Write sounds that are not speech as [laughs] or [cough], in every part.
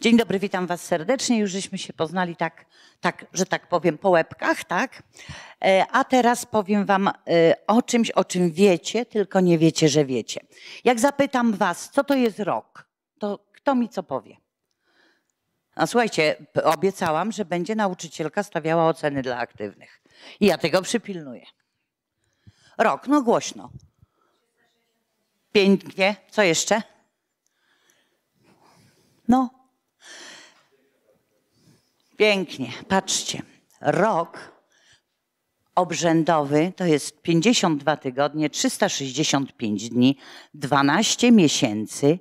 Dzień dobry, witam Was serdecznie. Już żeśmy się poznali tak, tak że tak powiem, po łebkach, tak? E, a teraz powiem Wam e, o czymś, o czym wiecie, tylko nie wiecie, że wiecie. Jak zapytam Was, co to jest rok, to kto mi co powie? A słuchajcie, obiecałam, że będzie nauczycielka stawiała oceny dla aktywnych. I ja tego przypilnuję. Rok, no głośno. Pięknie, co jeszcze? No, Pięknie, patrzcie. Rok obrzędowy to jest 52 tygodnie, 365 dni, 12 miesięcy,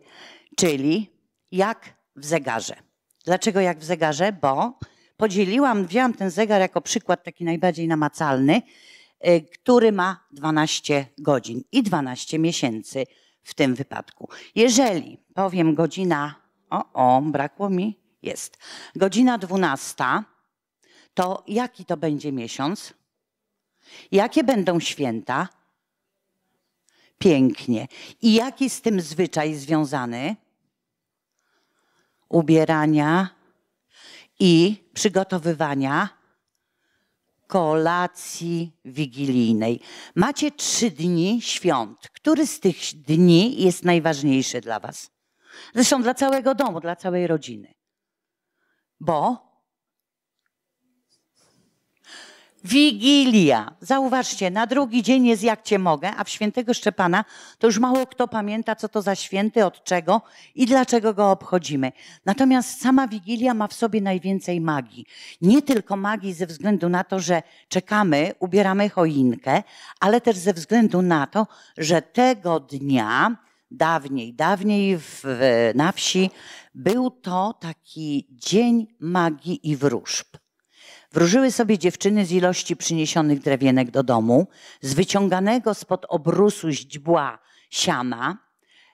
czyli jak w zegarze. Dlaczego jak w zegarze? Bo podzieliłam, wzięłam ten zegar jako przykład taki najbardziej namacalny, y, który ma 12 godzin i 12 miesięcy w tym wypadku. Jeżeli powiem godzina, o, o, brakło mi jest. Godzina 12. To jaki to będzie miesiąc? Jakie będą święta? Pięknie. I jaki z tym zwyczaj związany? Ubierania i przygotowywania kolacji wigilijnej. Macie trzy dni świąt. Który z tych dni jest najważniejszy dla Was? Zresztą dla całego domu, dla całej rodziny. Bo Wigilia. Zauważcie, na drugi dzień jest jak cię mogę, a w świętego Szczepana to już mało kto pamięta, co to za święty, od czego i dlaczego go obchodzimy. Natomiast sama Wigilia ma w sobie najwięcej magii. Nie tylko magii ze względu na to, że czekamy, ubieramy choinkę, ale też ze względu na to, że tego dnia, dawniej, dawniej w, na wsi był to taki dzień magii i wróżb. Wróżyły sobie dziewczyny z ilości przyniesionych drewienek do domu, z wyciąganego spod obrusu źdźbła siana.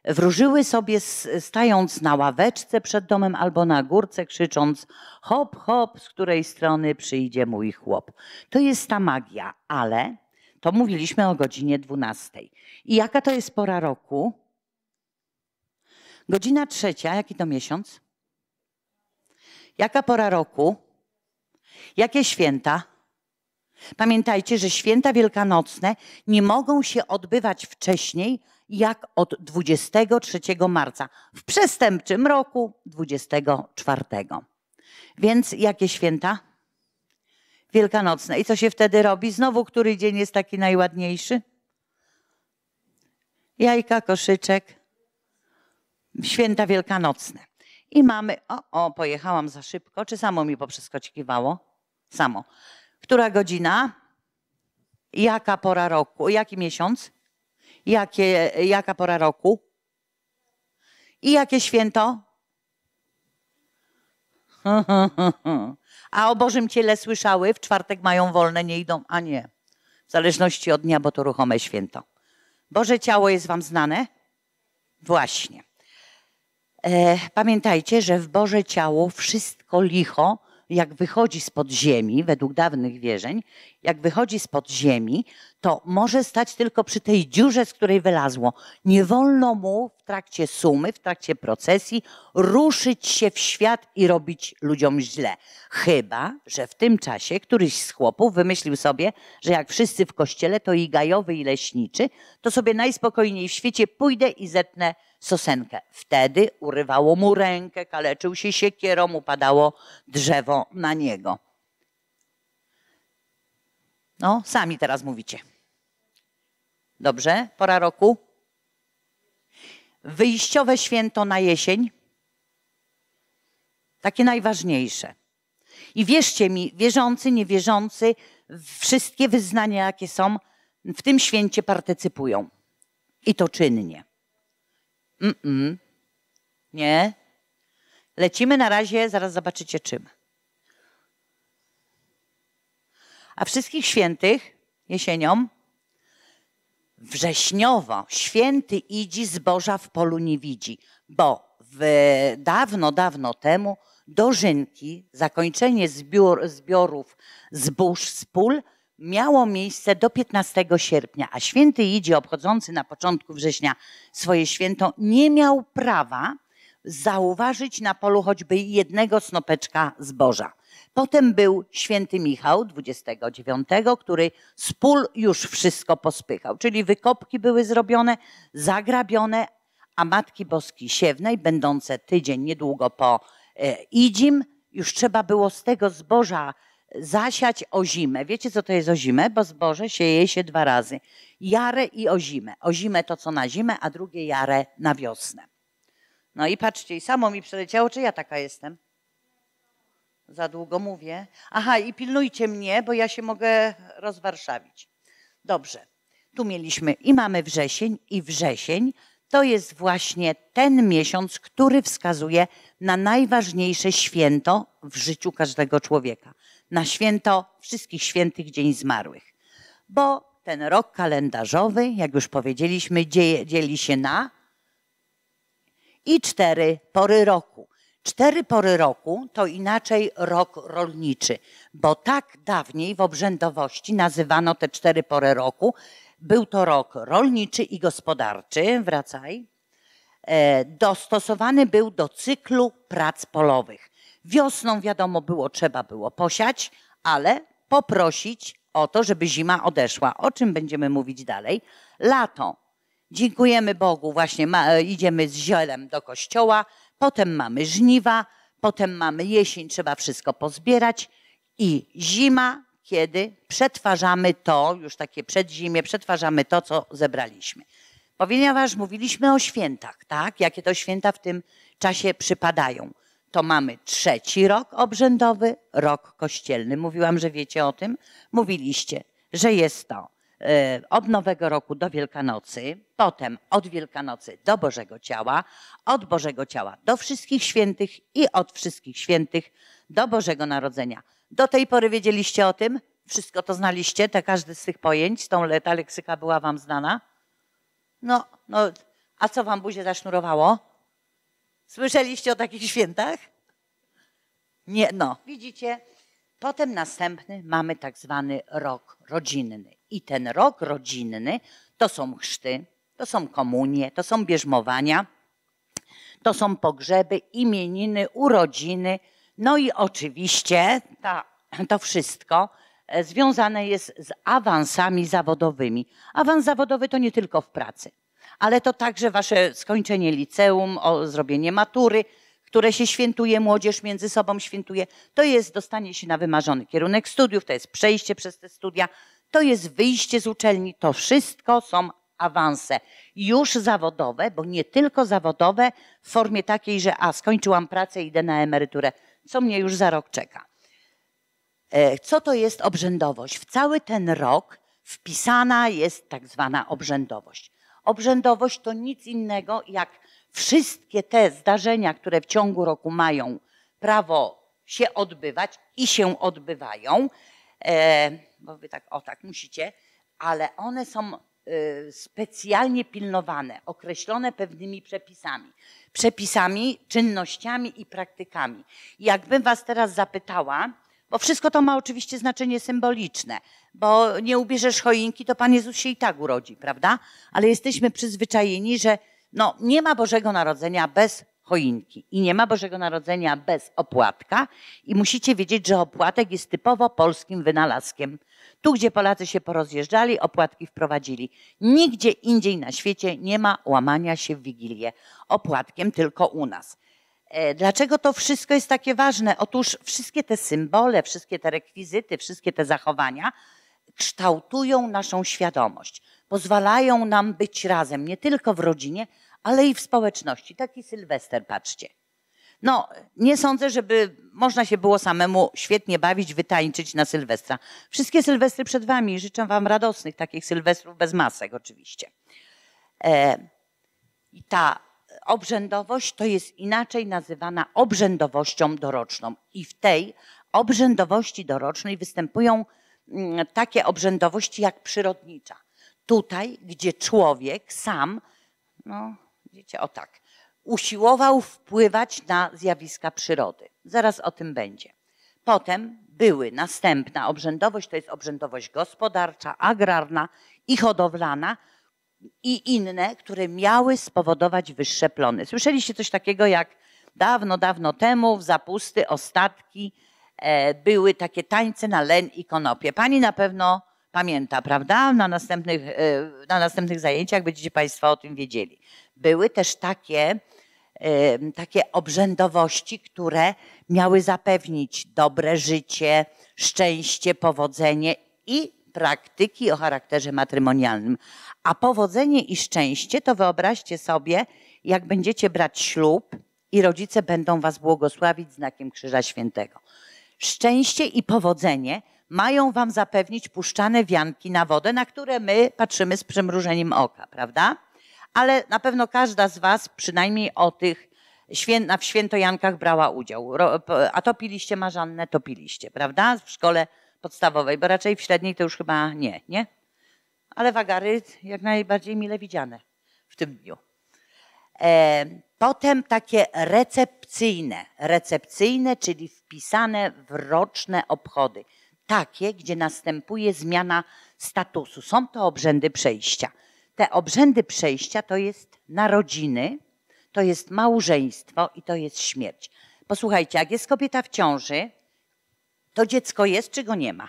Wróżyły sobie stając na ławeczce przed domem albo na górce, krzycząc hop, hop, z której strony przyjdzie mój chłop. To jest ta magia, ale to mówiliśmy o godzinie 12. I jaka to jest pora roku? Godzina trzecia, jaki to miesiąc? Jaka pora roku? Jakie święta? Pamiętajcie, że święta wielkanocne nie mogą się odbywać wcześniej jak od 23 marca, w przestępczym roku 24. Więc jakie święta? Wielkanocne. I co się wtedy robi? Znowu który dzień jest taki najładniejszy? Jajka, koszyczek, święta wielkanocne. I mamy, o, o, pojechałam za szybko, czy samo mi poprzeskoczykiwało? Samo. Która godzina? Jaka pora roku? Jaki miesiąc? Jakie, jaka pora roku? I jakie święto? [laughs] A o Bożym Ciele słyszały, w czwartek mają wolne, nie idą, a nie. W zależności od dnia, bo to ruchome święto. Boże ciało jest Wam znane? Właśnie. E, pamiętajcie, że w Boże ciało wszystko licho, jak wychodzi spod ziemi, według dawnych wierzeń, jak wychodzi spod ziemi, to może stać tylko przy tej dziurze, z której wylazło. Nie wolno mu w trakcie sumy, w trakcie procesji ruszyć się w świat i robić ludziom źle. Chyba, że w tym czasie któryś z chłopów wymyślił sobie, że jak wszyscy w kościele, to i gajowy, i leśniczy, to sobie najspokojniej w świecie pójdę i zetnę sosenkę. Wtedy urywało mu rękę, kaleczył się siekierą, upadało drzewo na niego. No, sami teraz mówicie. Dobrze? Pora roku? Wyjściowe święto na jesień. Takie najważniejsze. I wierzcie mi, wierzący, niewierzący, wszystkie wyznania, jakie są, w tym święcie partycypują. I to czynnie. Mm -mm. Nie. Lecimy na razie, zaraz zobaczycie czym. A wszystkich świętych jesienią wrześniowo święty idzi zboża w polu nie widzi, bo w, dawno, dawno temu dożynki, zakończenie zbiór, zbiorów zbóż z pól miało miejsce do 15 sierpnia, a święty idzie obchodzący na początku września swoje święto nie miał prawa zauważyć na polu choćby jednego snopeczka zboża. Potem był święty Michał 29, który z pól już wszystko pospychał, czyli wykopki były zrobione, zagrabione, a Matki Boskiej Siewnej, będące tydzień niedługo po e, Idzim, już trzeba było z tego zboża zasiać zimę. Wiecie, co to jest zimę? Bo zboże sieje się dwa razy. Jarę i O zimę to co na zimę, a drugie jarę na wiosnę. No i patrzcie, i samo mi przeleciało, czy ja taka jestem. Za długo mówię. Aha, i pilnujcie mnie, bo ja się mogę rozwarszawić. Dobrze. Tu mieliśmy i mamy wrzesień, i wrzesień. To jest właśnie ten miesiąc, który wskazuje na najważniejsze święto w życiu każdego człowieka. Na święto wszystkich świętych Dzień Zmarłych. Bo ten rok kalendarzowy, jak już powiedzieliśmy, dzieje, dzieli się na i cztery pory roku. Cztery pory roku to inaczej rok rolniczy, bo tak dawniej w obrzędowości nazywano te cztery pory roku. Był to rok rolniczy i gospodarczy, wracaj. E, dostosowany był do cyklu prac polowych. Wiosną, wiadomo, było trzeba było posiać, ale poprosić o to, żeby zima odeszła, o czym będziemy mówić dalej. Lato. Dziękujemy Bogu, właśnie ma, e, idziemy z zielem do kościoła, Potem mamy żniwa, potem mamy jesień, trzeba wszystko pozbierać i zima, kiedy przetwarzamy to, już takie przedzimie, przetwarzamy to, co zebraliśmy. Ponieważ mówiliśmy o świętach, tak? Jakie to święta w tym czasie przypadają. To mamy trzeci rok obrzędowy, rok kościelny. Mówiłam, że wiecie o tym. Mówiliście, że jest to E, od Nowego Roku do Wielkanocy, potem od Wielkanocy do Bożego Ciała, od Bożego Ciała do Wszystkich Świętych i od Wszystkich Świętych do Bożego Narodzenia. Do tej pory wiedzieliście o tym? Wszystko to znaliście? Te każdy z tych pojęć, tą, ta leksyka była wam znana? No, no, a co wam buzie zasznurowało? Słyszeliście o takich świętach? Nie, no, widzicie? Potem następny mamy tak zwany rok rodzinny. I ten rok rodzinny to są chrzty, to są komunie, to są bierzmowania, to są pogrzeby, imieniny, urodziny. No i oczywiście ta, to wszystko e, związane jest z awansami zawodowymi. Awans zawodowy to nie tylko w pracy, ale to także wasze skończenie liceum, zrobienie matury, które się świętuje, młodzież między sobą świętuje. To jest dostanie się na wymarzony kierunek studiów, to jest przejście przez te studia, to jest wyjście z uczelni, to wszystko są awanse. Już zawodowe, bo nie tylko zawodowe w formie takiej, że a skończyłam pracę i idę na emeryturę, co mnie już za rok czeka. E, co to jest obrzędowość? W cały ten rok wpisana jest tak zwana obrzędowość. Obrzędowość to nic innego jak wszystkie te zdarzenia, które w ciągu roku mają prawo się odbywać i się odbywają. E, bo wy tak, o tak, musicie, ale one są y, specjalnie pilnowane, określone pewnymi przepisami. Przepisami, czynnościami i praktykami. Jakbym was teraz zapytała, bo wszystko to ma oczywiście znaczenie symboliczne, bo nie ubierzesz choinki, to Pan Jezus się i tak urodzi, prawda? Ale jesteśmy przyzwyczajeni, że no, nie ma Bożego Narodzenia bez choinki i nie ma Bożego Narodzenia bez opłatka i musicie wiedzieć, że opłatek jest typowo polskim wynalazkiem tu, gdzie Polacy się porozjeżdżali, opłatki wprowadzili. Nigdzie indziej na świecie nie ma łamania się w Wigilię. Opłatkiem tylko u nas. E, dlaczego to wszystko jest takie ważne? Otóż wszystkie te symbole, wszystkie te rekwizyty, wszystkie te zachowania kształtują naszą świadomość. Pozwalają nam być razem nie tylko w rodzinie, ale i w społeczności. Taki Sylwester, patrzcie. No, nie sądzę, żeby można się było samemu świetnie bawić, wytańczyć na Sylwestra. Wszystkie Sylwestry przed Wami. Życzę Wam radosnych takich Sylwestrów bez masek oczywiście. E, ta obrzędowość to jest inaczej nazywana obrzędowością doroczną. I w tej obrzędowości dorocznej występują mm, takie obrzędowości jak przyrodnicza. Tutaj, gdzie człowiek sam, no wiecie, o tak, usiłował wpływać na zjawiska przyrody. Zaraz o tym będzie. Potem były następna obrzędowość, to jest obrzędowość gospodarcza, agrarna i hodowlana i inne, które miały spowodować wyższe plony. Słyszeliście coś takiego jak dawno, dawno temu w zapusty ostatki e, były takie tańce na len i konopie. Pani na pewno pamięta, prawda? Na następnych, e, na następnych zajęciach będziecie Państwo o tym wiedzieli. Były też takie takie obrzędowości, które miały zapewnić dobre życie, szczęście, powodzenie i praktyki o charakterze matrymonialnym. A powodzenie i szczęście to wyobraźcie sobie, jak będziecie brać ślub i rodzice będą was błogosławić znakiem Krzyża Świętego. Szczęście i powodzenie mają wam zapewnić puszczane wianki na wodę, na które my patrzymy z przymrużeniem oka, prawda? ale na pewno każda z Was przynajmniej o tych na w świętojankach brała udział. A topiliście marzannę, topiliście, prawda? W szkole podstawowej, bo raczej w średniej to już chyba nie, nie? Ale wagary jak najbardziej mile widziane w tym dniu. E, potem takie recepcyjne, recepcyjne, czyli wpisane w roczne obchody. Takie, gdzie następuje zmiana statusu. Są to obrzędy przejścia. Te obrzędy przejścia to jest narodziny, to jest małżeństwo i to jest śmierć. Posłuchajcie, jak jest kobieta w ciąży, to dziecko jest czy go nie ma?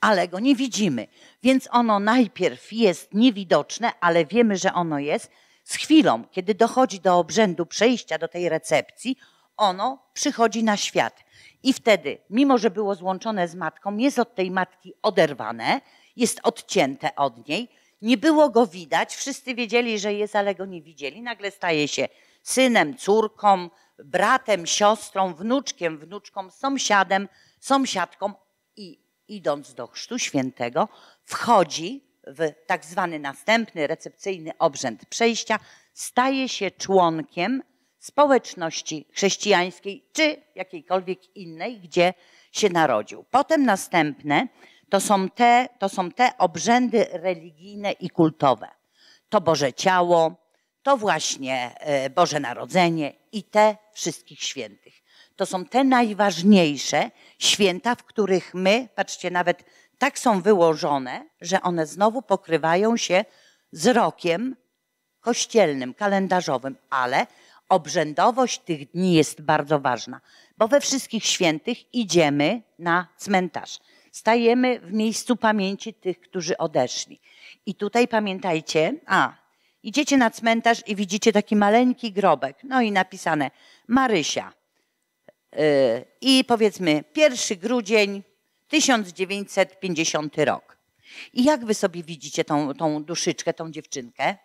Ale go nie widzimy, więc ono najpierw jest niewidoczne, ale wiemy, że ono jest. Z chwilą, kiedy dochodzi do obrzędu przejścia, do tej recepcji, ono przychodzi na świat. I wtedy, mimo że było złączone z matką, jest od tej matki oderwane jest odcięte od niej. Nie było go widać, wszyscy wiedzieli, że jest, ale go nie widzieli. Nagle staje się synem, córką, bratem, siostrą, wnuczkiem, wnuczką, sąsiadem, sąsiadką i idąc do Chrztu Świętego wchodzi w tak zwany następny recepcyjny obrzęd przejścia, staje się członkiem społeczności chrześcijańskiej czy jakiejkolwiek innej, gdzie się narodził. Potem następne to są te, to są te obrzędy religijne i kultowe. To Boże Ciało, to właśnie e, Boże Narodzenie i te wszystkich świętych. To są te najważniejsze święta, w których my, patrzcie, nawet tak są wyłożone, że one znowu pokrywają się z rokiem kościelnym, kalendarzowym, ale obrzędowość tych dni jest bardzo ważna, bo we wszystkich świętych idziemy na cmentarz stajemy w miejscu pamięci tych, którzy odeszli. I tutaj pamiętajcie, a idziecie na cmentarz i widzicie taki maleńki grobek, no i napisane Marysia. Y, I powiedzmy 1 grudzień 1950 rok. I jak wy sobie widzicie tą, tą duszyczkę, tą dziewczynkę?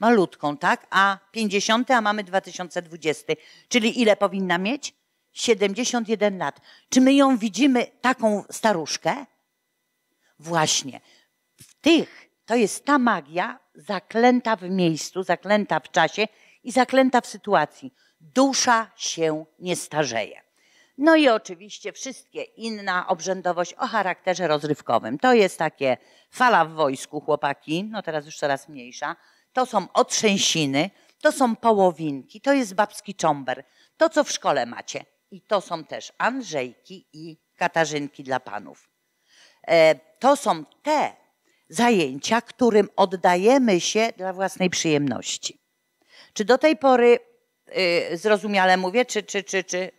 Malutką, tak? A 50, a mamy 2020. Czyli ile powinna mieć? 71 lat. Czy my ją widzimy taką staruszkę? Właśnie. W tych to jest ta magia zaklęta w miejscu, zaklęta w czasie i zaklęta w sytuacji. Dusza się nie starzeje. No i oczywiście wszystkie inna obrzędowość o charakterze rozrywkowym. To jest takie fala w wojsku, chłopaki, no teraz już coraz mniejsza. To są otrzęsiny, to są połowinki, to jest babski czomber. To, co w szkole macie. I to są też Andrzejki i Katarzynki dla panów. E, to są te zajęcia, którym oddajemy się dla własnej przyjemności. Czy do tej pory y, zrozumiale mówię, czy, czy, czy, czy?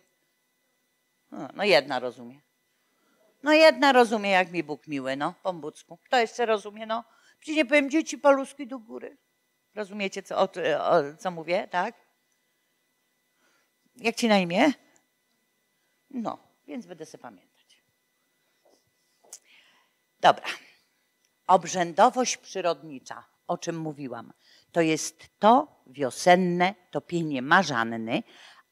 No, jedna rozumie. No jedna rozumie, jak mi Bóg miły, no, po ombudsku. Kto jeszcze rozumie, no? Przecież nie powiem dzieci paluski do góry. Rozumiecie, co, o, o, co mówię, tak? Jak ci na imię? No, więc będę sobie pamiętać. Dobra. Obrzędowość przyrodnicza, o czym mówiłam, to jest to wiosenne topienie marzanny,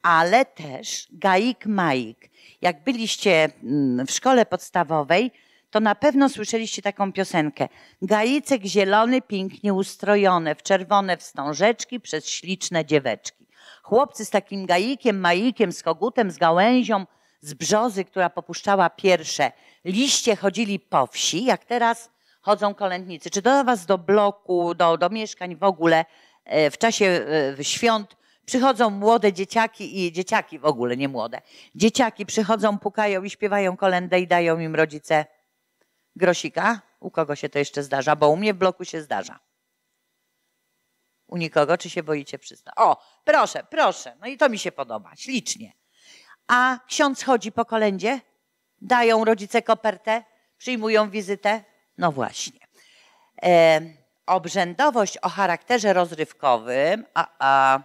ale też gaik maik. Jak byliście mm, w szkole podstawowej, to na pewno słyszeliście taką piosenkę. Gaicek zielony, pięknie ustrojone, w czerwone wstążeczki przez śliczne dzieweczki. Chłopcy z takim gaikiem, maikiem, z kogutem, z gałęzią – z brzozy, która popuszczała pierwsze liście, chodzili po wsi, jak teraz chodzą kolędnicy. Czy do was, do bloku, do, do mieszkań w ogóle e, w czasie e, świąt przychodzą młode dzieciaki i dzieciaki w ogóle, nie młode. Dzieciaki przychodzą, pukają i śpiewają kolędę i dają im rodzice grosika? U kogo się to jeszcze zdarza? Bo u mnie w bloku się zdarza. U nikogo? Czy się boicie przyznać? O, proszę, proszę. No i to mi się podoba. Ślicznie a ksiądz chodzi po kolędzie, dają rodzice kopertę, przyjmują wizytę. No właśnie. E, obrzędowość o charakterze rozrywkowym, a, a,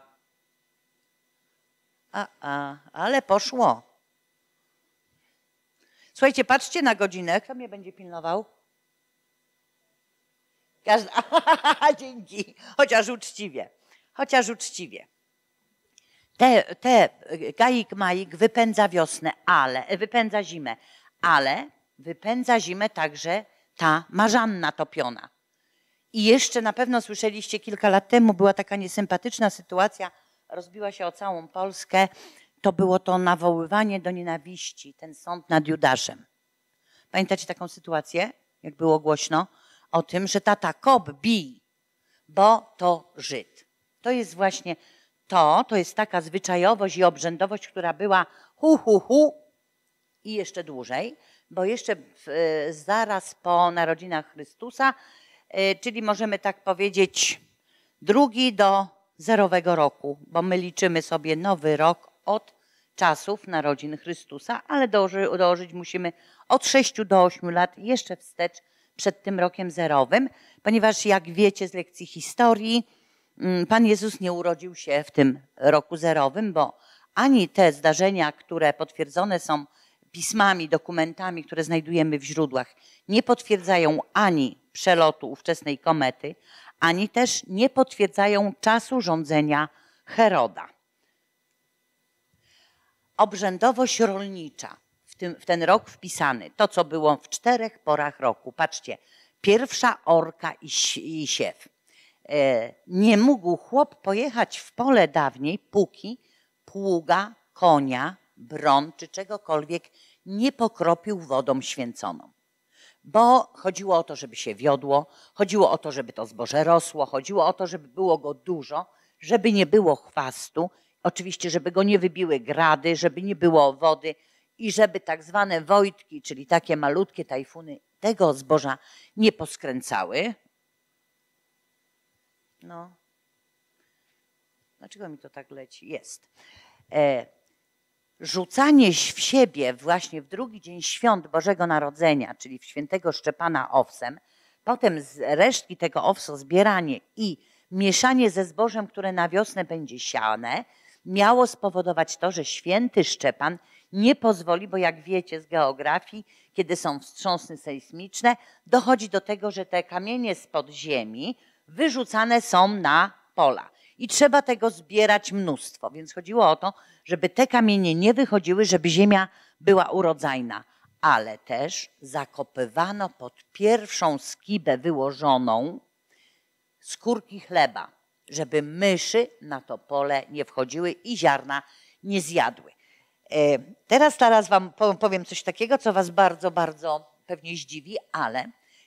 a, a, ale poszło. Słuchajcie, patrzcie na godzinę. Kto mnie będzie pilnował? Każda. [laughs] Dzięki. Chociaż uczciwie. Chociaż uczciwie te, te y, gaik maik wypędza wiosnę, ale y, wypędza zimę, ale wypędza zimę także ta marzanna topiona. I jeszcze na pewno słyszeliście kilka lat temu, była taka niesympatyczna sytuacja, rozbiła się o całą Polskę. To było to nawoływanie do nienawiści, ten sąd nad Judaszem. Pamiętacie taką sytuację, jak było głośno o tym, że tata Kob bij, bo to Żyd. To jest właśnie to, to jest taka zwyczajowość i obrzędowość, która była hu, hu, hu i jeszcze dłużej, bo jeszcze w, e, zaraz po narodzinach Chrystusa, e, czyli możemy tak powiedzieć drugi do zerowego roku, bo my liczymy sobie nowy rok od czasów narodzin Chrystusa, ale dołożyć musimy od 6 do 8 lat jeszcze wstecz przed tym rokiem zerowym, ponieważ jak wiecie z lekcji historii, Mm, Pan Jezus nie urodził się w tym roku zerowym, bo ani te zdarzenia, które potwierdzone są pismami, dokumentami, które znajdujemy w źródłach, nie potwierdzają ani przelotu ówczesnej komety, ani też nie potwierdzają czasu rządzenia Heroda. Obrzędowość rolnicza w, tym, w ten rok wpisany, to co było w czterech porach roku. Patrzcie, pierwsza orka i, i siew E, nie mógł chłop pojechać w pole dawniej, póki pługa, konia, bron czy czegokolwiek nie pokropił wodą święconą. Bo chodziło o to, żeby się wiodło, chodziło o to, żeby to zboże rosło, chodziło o to, żeby było go dużo, żeby nie było chwastu, oczywiście, żeby go nie wybiły grady, żeby nie było wody i żeby tak zwane wojtki, czyli takie malutkie tajfuny, tego zboża nie poskręcały. No. Dlaczego mi to tak leci? Jest. E, rzucanie w siebie właśnie w drugi dzień świąt Bożego Narodzenia, czyli w świętego Szczepana owsem, potem z resztki tego owsa zbieranie i mieszanie ze zbożem, które na wiosnę będzie siane, miało spowodować to, że święty Szczepan nie pozwoli, bo jak wiecie z geografii, kiedy są wstrząsy sejsmiczne, dochodzi do tego, że te kamienie spod ziemi wyrzucane są na pola. I trzeba tego zbierać mnóstwo. Więc chodziło o to, żeby te kamienie nie wychodziły, żeby ziemia była urodzajna. Ale też zakopywano pod pierwszą skibę wyłożoną skórki chleba, żeby myszy na to pole nie wchodziły i ziarna nie zjadły. E, teraz, teraz Wam powiem coś takiego, co Was bardzo, bardzo pewnie zdziwi, ale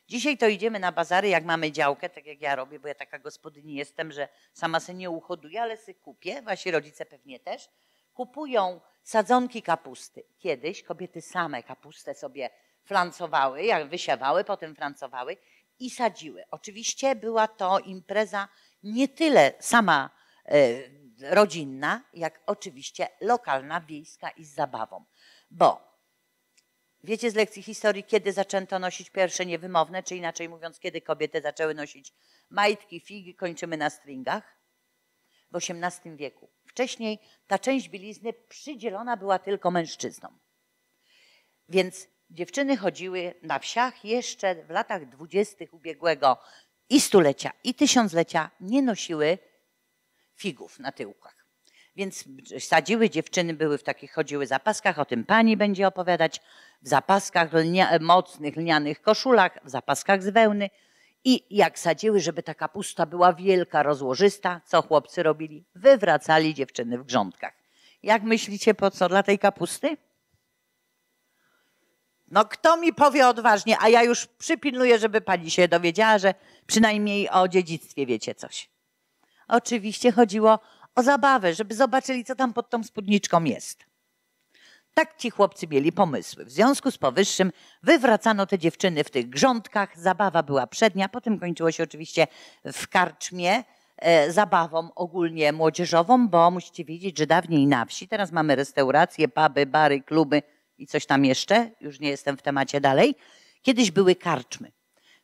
Dzisiaj to idziemy na bazary, jak mamy działkę, tak jak ja robię, bo ja taka gospodyni jestem, że sama se nie uhoduję, ale sy kupię, wasi rodzice pewnie też. Kupują sadzonki kapusty. Kiedyś kobiety same kapustę sobie flancowały, jak wysiewały, potem flancowały i sadziły. Oczywiście była to impreza nie tyle sama e, rodzinna, jak oczywiście lokalna, wiejska i z zabawą. Bo Wiecie z lekcji historii, kiedy zaczęto nosić pierwsze niewymowne, czy inaczej mówiąc, kiedy kobiety zaczęły nosić majtki, figi, kończymy na stringach? W XVIII wieku. Wcześniej ta część bielizny przydzielona była tylko mężczyznom. Więc dziewczyny chodziły na wsiach jeszcze w latach dwudziestych ubiegłego i stulecia, i tysiąclecia nie nosiły figów na tyłkach. Więc sadziły dziewczyny, były w takich, chodziły zapaskach, o tym pani będzie opowiadać, w zapaskach lnia, mocnych, lnianych koszulach, w zapaskach z wełny. I jak sadziły, żeby ta kapusta była wielka, rozłożysta, co chłopcy robili? Wywracali dziewczyny w grządkach. Jak myślicie, po co dla tej kapusty? No kto mi powie odważnie, a ja już przypilnuję, żeby pani się dowiedziała, że przynajmniej o dziedzictwie wiecie coś. Oczywiście chodziło o zabawę, żeby zobaczyli, co tam pod tą spódniczką jest. Tak ci chłopcy mieli pomysły. W związku z powyższym wywracano te dziewczyny w tych grządkach. Zabawa była przednia, potem kończyło się oczywiście w karczmie e, zabawą ogólnie młodzieżową, bo musicie wiedzieć, że dawniej na wsi, teraz mamy restauracje, puby, bary, kluby i coś tam jeszcze, już nie jestem w temacie dalej, kiedyś były karczmy.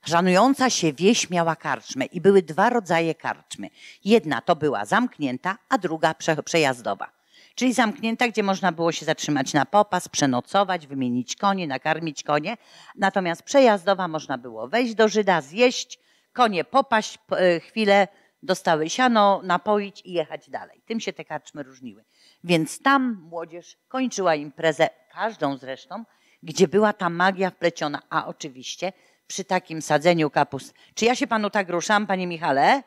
Żanująca się wieś miała karczmę i były dwa rodzaje karczmy. Jedna to była zamknięta, a druga przejazdowa. Czyli zamknięta, gdzie można było się zatrzymać na popas, przenocować, wymienić konie, nakarmić konie. Natomiast przejazdowa można było wejść do Żyda, zjeść, konie popaść, e, chwilę dostały siano, napoić i jechać dalej. Tym się te karczmy różniły. Więc tam młodzież kończyła imprezę, każdą zresztą, gdzie była ta magia wpleciona, a oczywiście przy takim sadzeniu kapust. Czy ja się panu tak ruszam, panie Michale?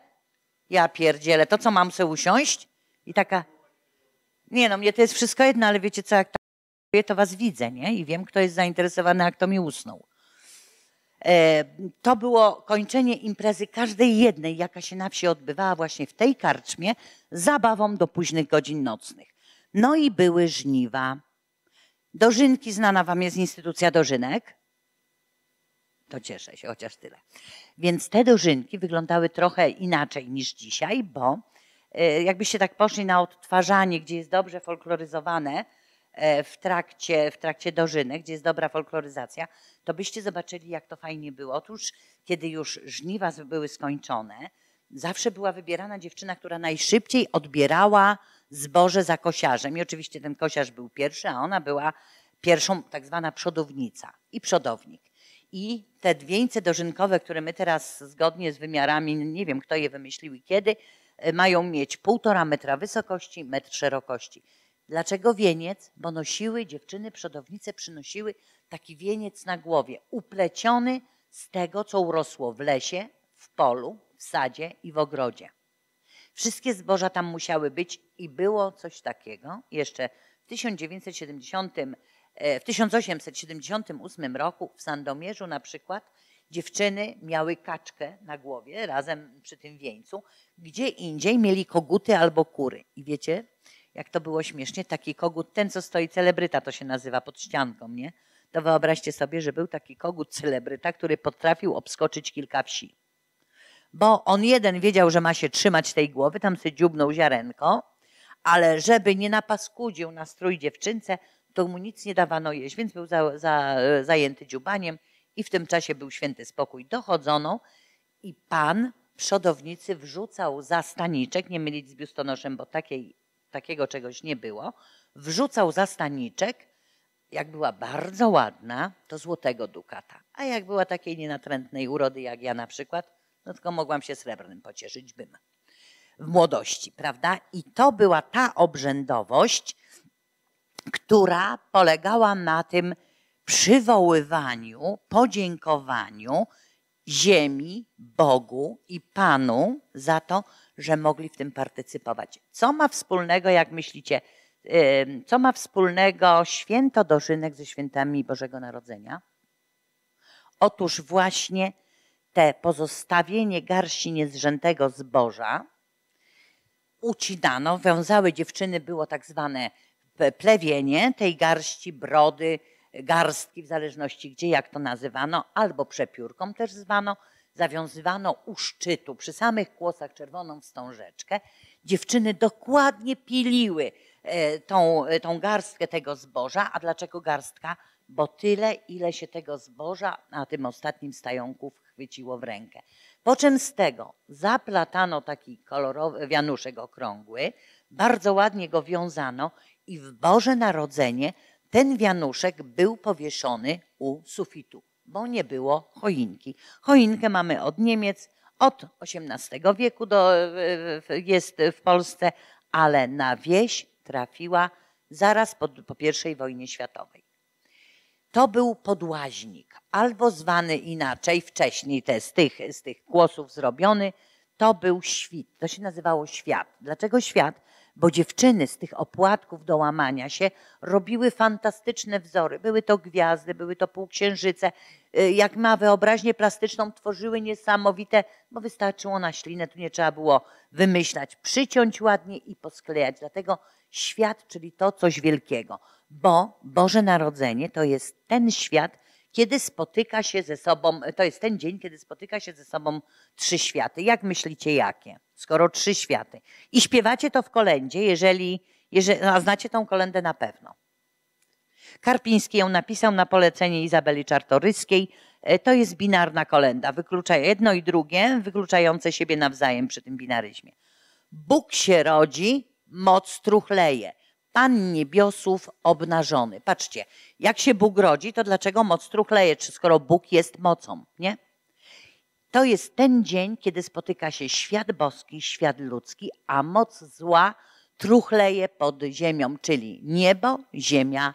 Ja pierdzielę, to co mam sobie usiąść? I taka, nie no, mnie to jest wszystko jedno, ale wiecie co, jak to tak to was widzę, nie? I wiem, kto jest zainteresowany, a kto mi usnął. E, to było kończenie imprezy każdej jednej, jaka się na wsi odbywała właśnie w tej karczmie, zabawą do późnych godzin nocnych. No i były żniwa. Dożynki znana wam jest instytucja dożynek to cieszę się, chociaż tyle. Więc te dożynki wyglądały trochę inaczej niż dzisiaj, bo e, jakbyście tak poszli na odtwarzanie, gdzie jest dobrze folkloryzowane e, w trakcie, w trakcie dożynek, gdzie jest dobra folkloryzacja, to byście zobaczyli, jak to fajnie było. Otóż, kiedy już żniwa były skończone, zawsze była wybierana dziewczyna, która najszybciej odbierała zboże za kosiarzem. I oczywiście ten kosiarz był pierwszy, a ona była pierwszą tak zwana przodownica i przodownik i te wieńce dożynkowe, które my teraz zgodnie z wymiarami, nie wiem kto je wymyślił i kiedy, e, mają mieć półtora metra wysokości, metr szerokości. Dlaczego wieniec? Bo nosiły dziewczyny, przodownice przynosiły taki wieniec na głowie, upleciony z tego, co urosło w lesie, w polu, w sadzie i w ogrodzie. Wszystkie zboża tam musiały być i było coś takiego. Jeszcze w 1970 E, w 1878 roku w Sandomierzu na przykład dziewczyny miały kaczkę na głowie razem przy tym wieńcu. Gdzie indziej mieli koguty albo kury. I wiecie, jak to było śmiesznie, taki kogut, ten co stoi celebryta to się nazywa pod ścianką, nie? To wyobraźcie sobie, że był taki kogut celebryta, który potrafił obskoczyć kilka wsi. Bo on jeden wiedział, że ma się trzymać tej głowy, tam sobie dziubnął ziarenko, ale żeby nie napaskudził nastrój dziewczynce, to mu nic nie dawano jeść, więc był za, za, zajęty dziubaniem i w tym czasie był święty spokój. Dochodzono i pan przodownicy wrzucał za staniczek, nie mylić z biustonoszem, bo takiej, takiego czegoś nie było, wrzucał za staniczek, jak była bardzo ładna, to złotego dukata. A jak była takiej nienatrętnej urody jak ja na przykład, no tylko mogłam się srebrnym pocieszyć bym w młodości, prawda? I to była ta obrzędowość, która polegała na tym przywoływaniu, podziękowaniu ziemi, Bogu i Panu za to, że mogli w tym partycypować. Co ma wspólnego, jak myślicie, co ma wspólnego święto dożynek ze świętami Bożego Narodzenia? Otóż właśnie te pozostawienie garści niezrzętego zboża ucinano, wiązały dziewczyny, było tak zwane plewienie tej garści brody, garstki, w zależności gdzie, jak to nazywano, albo przepiórką też zwano, zawiązywano u szczytu przy samych kłosach czerwoną wstążeczkę. Dziewczyny dokładnie piliły e, tą, e, tą garstkę tego zboża. A dlaczego garstka? Bo tyle, ile się tego zboża na tym ostatnim stająku chwyciło w rękę. Po czym z tego zaplatano taki kolorowy wianuszek okrągły, bardzo ładnie go wiązano i w Boże Narodzenie ten wianuszek był powieszony u sufitu, bo nie było choinki. Choinkę mamy od Niemiec, od XVIII wieku do, e, jest w Polsce, ale na wieś trafiła zaraz po, po I wojnie światowej. To był podłaźnik, albo zwany inaczej, wcześniej te, z, tych, z tych głosów zrobiony, to był świt. To się nazywało świat. Dlaczego świat? bo dziewczyny z tych opłatków do łamania się robiły fantastyczne wzory. Były to gwiazdy, były to półksiężyce. Y, jak ma wyobraźnię plastyczną, tworzyły niesamowite, bo wystarczyło na ślinę, tu nie trzeba było wymyślać, przyciąć ładnie i posklejać. Dlatego świat, czyli to coś wielkiego, bo Boże Narodzenie to jest ten świat, kiedy spotyka się ze sobą, to jest ten dzień, kiedy spotyka się ze sobą trzy światy. Jak myślicie, jakie? Skoro trzy światy. I śpiewacie to w kolendzie, jeżeli, jeżeli no, a znacie tą kolendę na pewno. Karpiński ją napisał na polecenie Izabeli Czartoryskiej. E, to jest binarna kolenda, wyklucza jedno i drugie, wykluczające siebie nawzajem przy tym binaryzmie. Bóg się rodzi, moc truchleje. Pan niebiosów obnażony. Patrzcie, jak się Bóg rodzi, to dlaczego moc truchleje, czy skoro Bóg jest mocą, nie? To jest ten dzień, kiedy spotyka się świat boski, świat ludzki, a moc zła truchleje pod ziemią, czyli niebo, ziemia,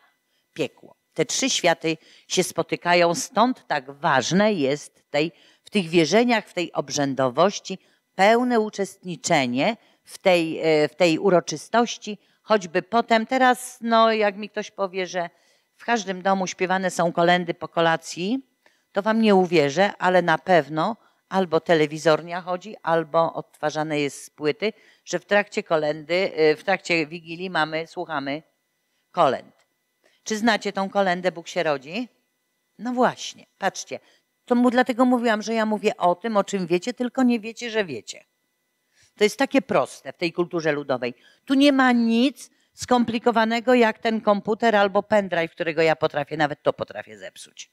piekło. Te trzy światy się spotykają, stąd tak ważne jest tej, w tych wierzeniach, w tej obrzędowości pełne uczestniczenie w tej, e, w tej uroczystości choćby potem. Teraz, no, jak mi ktoś powie, że w każdym domu śpiewane są kolendy po kolacji, to wam nie uwierzę, ale na pewno albo telewizornia chodzi, albo odtwarzane jest z płyty, że w trakcie kolendy, y, w trakcie wigilii mamy, słuchamy kolęd. Czy znacie tą kolendę Bóg się rodzi? No właśnie, patrzcie. To mu, dlatego mówiłam, że ja mówię o tym, o czym wiecie, tylko nie wiecie, że wiecie. To jest takie proste w tej kulturze ludowej. Tu nie ma nic skomplikowanego jak ten komputer albo pendrive, którego ja potrafię, nawet to potrafię zepsuć.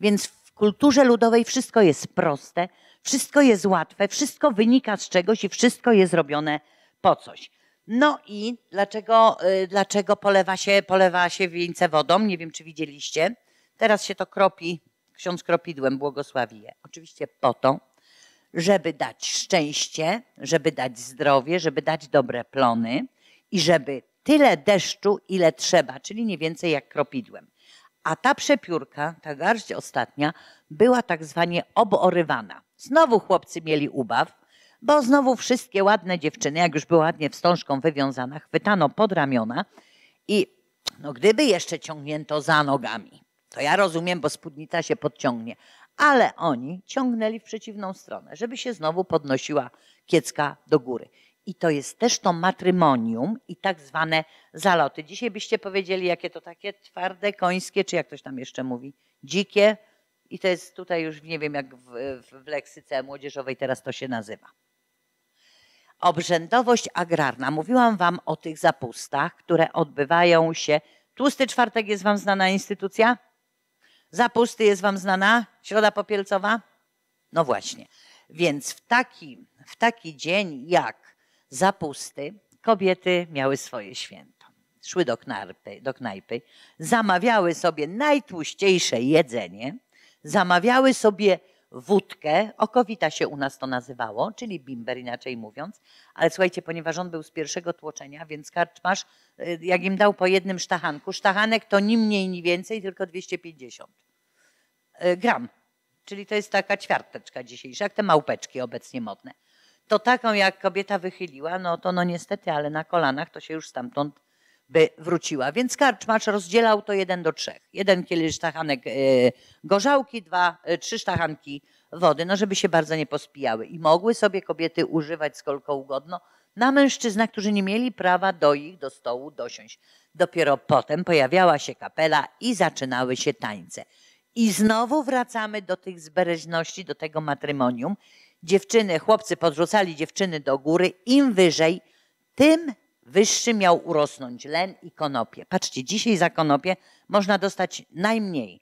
Więc w kulturze ludowej wszystko jest proste, wszystko jest łatwe, wszystko wynika z czegoś i wszystko jest robione po coś. No i dlaczego, y, dlaczego polewa, się, polewa się wieńce wodą? Nie wiem, czy widzieliście. Teraz się to kropi, ksiądz kropidłem błogosławi je. Oczywiście po to, żeby dać szczęście, żeby dać zdrowie, żeby dać dobre plony i żeby tyle deszczu, ile trzeba, czyli nie więcej jak kropidłem. A ta przepiórka, ta garść ostatnia, była tak zwanie oborywana. Znowu chłopcy mieli ubaw, bo znowu wszystkie ładne dziewczyny, jak już była ładnie wstążką wywiązana, chwytano pod ramiona i no, gdyby jeszcze ciągnięto za nogami, to ja rozumiem, bo spódnica się podciągnie, ale oni ciągnęli w przeciwną stronę, żeby się znowu podnosiła kiecka do góry. I to jest też to matrymonium i tak zwane zaloty. Dzisiaj byście powiedzieli, jakie to takie twarde, końskie, czy jak ktoś tam jeszcze mówi, dzikie. I to jest tutaj już, nie wiem jak w, w leksyce młodzieżowej teraz to się nazywa. Obrzędowość agrarna. Mówiłam wam o tych zapustach, które odbywają się. Tłusty czwartek jest wam znana instytucja? Zapusty jest Wam znana? Środa popielcowa? No właśnie. Więc w taki, w taki dzień jak zapusty, kobiety miały swoje święto. Szły do knajpy, do knajpy, zamawiały sobie najtłuściejsze jedzenie, zamawiały sobie wódkę, okowita się u nas to nazywało, czyli bimber inaczej mówiąc, ale słuchajcie, ponieważ on był z pierwszego tłoczenia, więc karczmarz, y, jak im dał po jednym sztachanku, sztachanek to ni mniej, ni więcej, tylko 250 y, gram, czyli to jest taka ćwiarteczka dzisiejsza, jak te małpeczki obecnie modne. To taką, jak kobieta wychyliła, no to no niestety, ale na kolanach to się już stamtąd by wróciła. Więc karczmarz rozdzielał to jeden do trzech. Jeden kielich sztachanek e, gorzałki, dwa, e, trzy sztachanki wody, no żeby się bardzo nie pospijały. I mogły sobie kobiety używać skolko ugodno na mężczyznach, którzy nie mieli prawa do ich, do stołu dosiąść. Dopiero potem pojawiała się kapela i zaczynały się tańce. I znowu wracamy do tych zbereźności, do tego matrymonium. Dziewczyny, chłopcy podrzucali dziewczyny do góry. Im wyżej, tym wyższy miał urosnąć len i konopie. Patrzcie, dzisiaj za konopie można dostać najmniej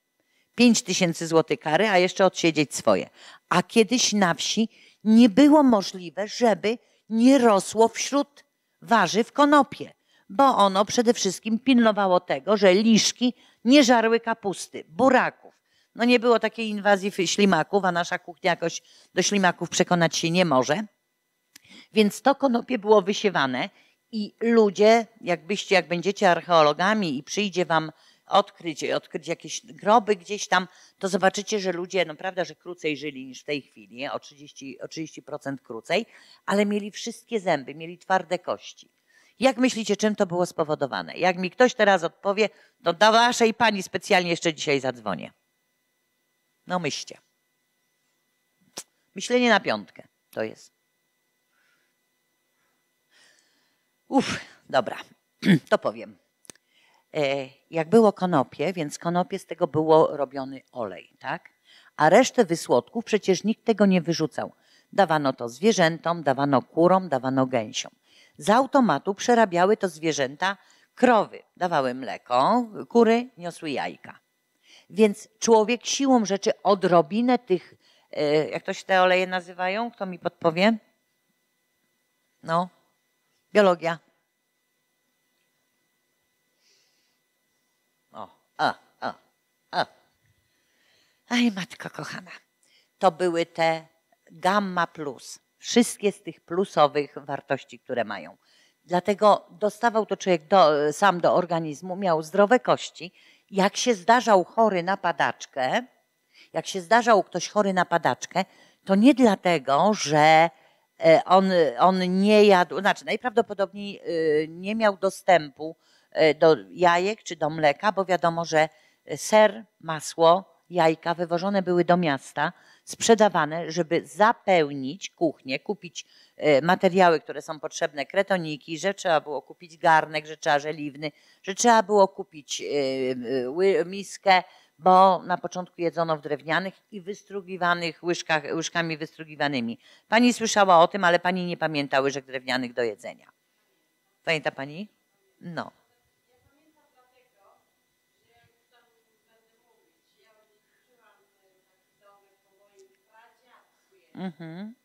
5 tysięcy złotych kary, a jeszcze odsiedzieć swoje. A kiedyś na wsi nie było możliwe, żeby nie rosło wśród warzyw konopie, bo ono przede wszystkim pilnowało tego, że liszki nie żarły kapusty, buraków. No nie było takiej inwazji ślimaków, a nasza kuchnia jakoś do ślimaków przekonać się nie może. Więc to konopie było wysiewane i ludzie, jakbyście, jak będziecie archeologami i przyjdzie wam odkryć, odkryć jakieś groby gdzieś tam, to zobaczycie, że ludzie, no prawda, że krócej żyli niż w tej chwili, o 30%, o 30 krócej, ale mieli wszystkie zęby, mieli twarde kości. Jak myślicie, czym to było spowodowane? Jak mi ktoś teraz odpowie, to do waszej pani specjalnie jeszcze dzisiaj zadzwonię. No myślcie. Myślenie na piątkę to jest. Uff, dobra, [clears throat] to powiem. E, jak było konopie, więc konopie z tego było robiony olej, tak? A resztę wysłodków przecież nikt tego nie wyrzucał. Dawano to zwierzętom, dawano kurom, dawano gęsiom. Z automatu przerabiały to zwierzęta krowy. Dawały mleko, kury niosły jajka. Więc człowiek siłą rzeczy odrobinę tych, e, jak to się te oleje nazywają, kto mi podpowie? No, Biologia. O, a, a, a. Aj, matko kochana. To były te gamma plus. Wszystkie z tych plusowych wartości, które mają. Dlatego dostawał to człowiek do, sam do organizmu, miał zdrowe kości. Jak się zdarzał chory na padaczkę, jak się zdarzał ktoś chory na padaczkę, to nie dlatego, że E, on, on nie jadł, znaczy najprawdopodobniej e, nie miał dostępu e, do jajek czy do mleka, bo wiadomo, że ser, masło, jajka wywożone były do miasta, sprzedawane, żeby zapełnić kuchnię, kupić materiały, które są potrzebne, kretoniki, że trzeba było kupić garnek, że trzeba żeliwny, że trzeba było kupić miskę, bo na początku jedzono w drewnianych i wystrugiwanych łyżkach, łyżkami wystrugiwanymi. Pani słyszała o tym, ale pani nie pamięta łyżek drewnianych do jedzenia. Pamięta pani? No. Mhm.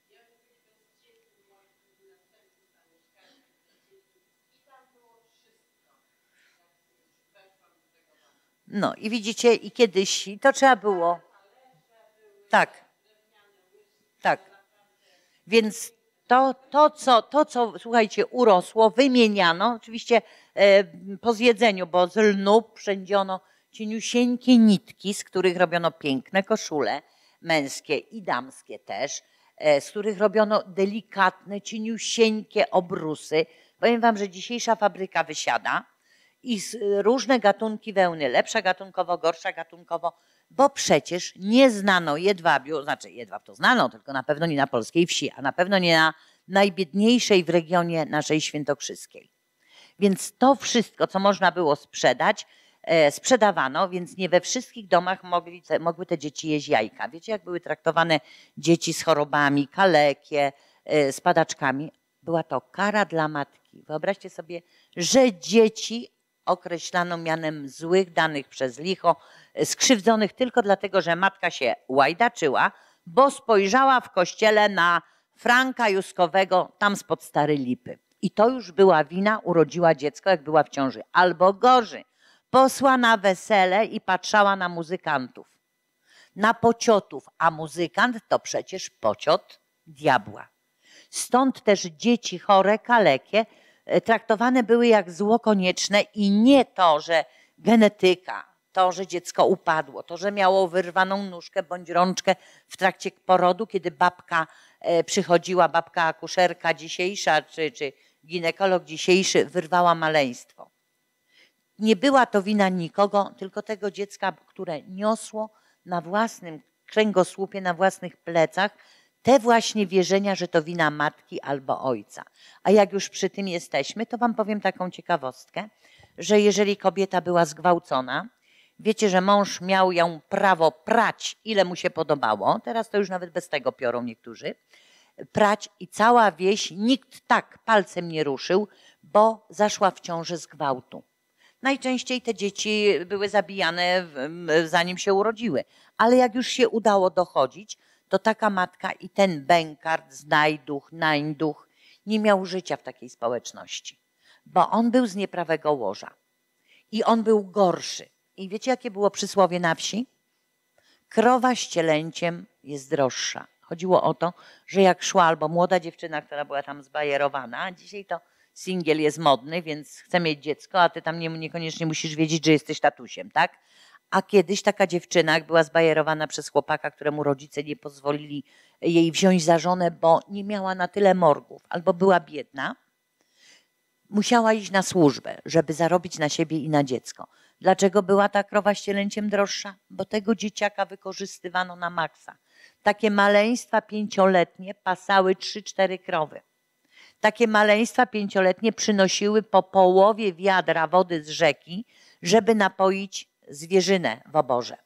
No i widzicie, i kiedyś i to trzeba było. Tak. Tak. Więc to, to, co, to, co, słuchajcie, urosło, wymieniano, oczywiście e, po zjedzeniu, bo z lnu przędziono cieniusieńkie nitki, z których robiono piękne koszule męskie i damskie też, e, z których robiono delikatne, cieniusieńkie obrusy. Powiem wam, że dzisiejsza fabryka wysiada, i y, różne gatunki wełny, lepsza gatunkowo, gorsza gatunkowo, bo przecież nie znano jedwabiu, znaczy jedwab to znano, tylko na pewno nie na polskiej wsi, a na pewno nie na najbiedniejszej w regionie naszej świętokrzyskiej. Więc to wszystko, co można było sprzedać, e, sprzedawano, więc nie we wszystkich domach mogli, mogły te dzieci jeść jajka. Wiecie, jak były traktowane dzieci z chorobami, kalekie, e, spadaczkami? Była to kara dla matki. Wyobraźcie sobie, że dzieci określano mianem złych, danych przez licho, e, skrzywdzonych tylko dlatego, że matka się łajdaczyła, bo spojrzała w kościele na Franka Juskowego tam spod Stary Lipy. I to już była wina, urodziła dziecko, jak była w ciąży. Albo gorzej, posła na wesele i patrzała na muzykantów, na pociotów, a muzykant to przecież pociot diabła. Stąd też dzieci chore, kalekie, E, traktowane były jak zło konieczne i nie to, że genetyka, to, że dziecko upadło, to, że miało wyrwaną nóżkę bądź rączkę w trakcie porodu, kiedy babka e, przychodziła, babka akuszerka dzisiejsza czy, czy ginekolog dzisiejszy wyrwała maleństwo. Nie była to wina nikogo, tylko tego dziecka, które niosło na własnym kręgosłupie, na własnych plecach te właśnie wierzenia, że to wina matki albo ojca. A jak już przy tym jesteśmy, to Wam powiem taką ciekawostkę, że jeżeli kobieta była zgwałcona, wiecie, że mąż miał ją prawo prać, ile mu się podobało, teraz to już nawet bez tego piorą niektórzy, prać i cała wieś, nikt tak palcem nie ruszył, bo zaszła w ciąży z gwałtu. Najczęściej te dzieci były zabijane zanim się urodziły, ale jak już się udało dochodzić, to taka matka i ten bękart, znajduch, nańduch nie miał życia w takiej społeczności, bo on był z nieprawego łoża i on był gorszy. I wiecie, jakie było przysłowie na wsi? Krowa z cielęciem jest droższa. Chodziło o to, że jak szła albo młoda dziewczyna, która była tam zbajerowana, dzisiaj to singiel jest modny, więc chce mieć dziecko, a ty tam nie, niekoniecznie musisz wiedzieć, że jesteś tatusiem, tak? A kiedyś taka dziewczyna, jak była zbajerowana przez chłopaka, któremu rodzice nie pozwolili jej wziąć za żonę, bo nie miała na tyle morgów albo była biedna, musiała iść na służbę, żeby zarobić na siebie i na dziecko. Dlaczego była ta krowa ścielęciem droższa? Bo tego dzieciaka wykorzystywano na maksa. Takie maleństwa pięcioletnie pasały trzy, cztery krowy. Takie maleństwa pięcioletnie przynosiły po połowie wiadra wody z rzeki, żeby napoić zwierzynę w oborze,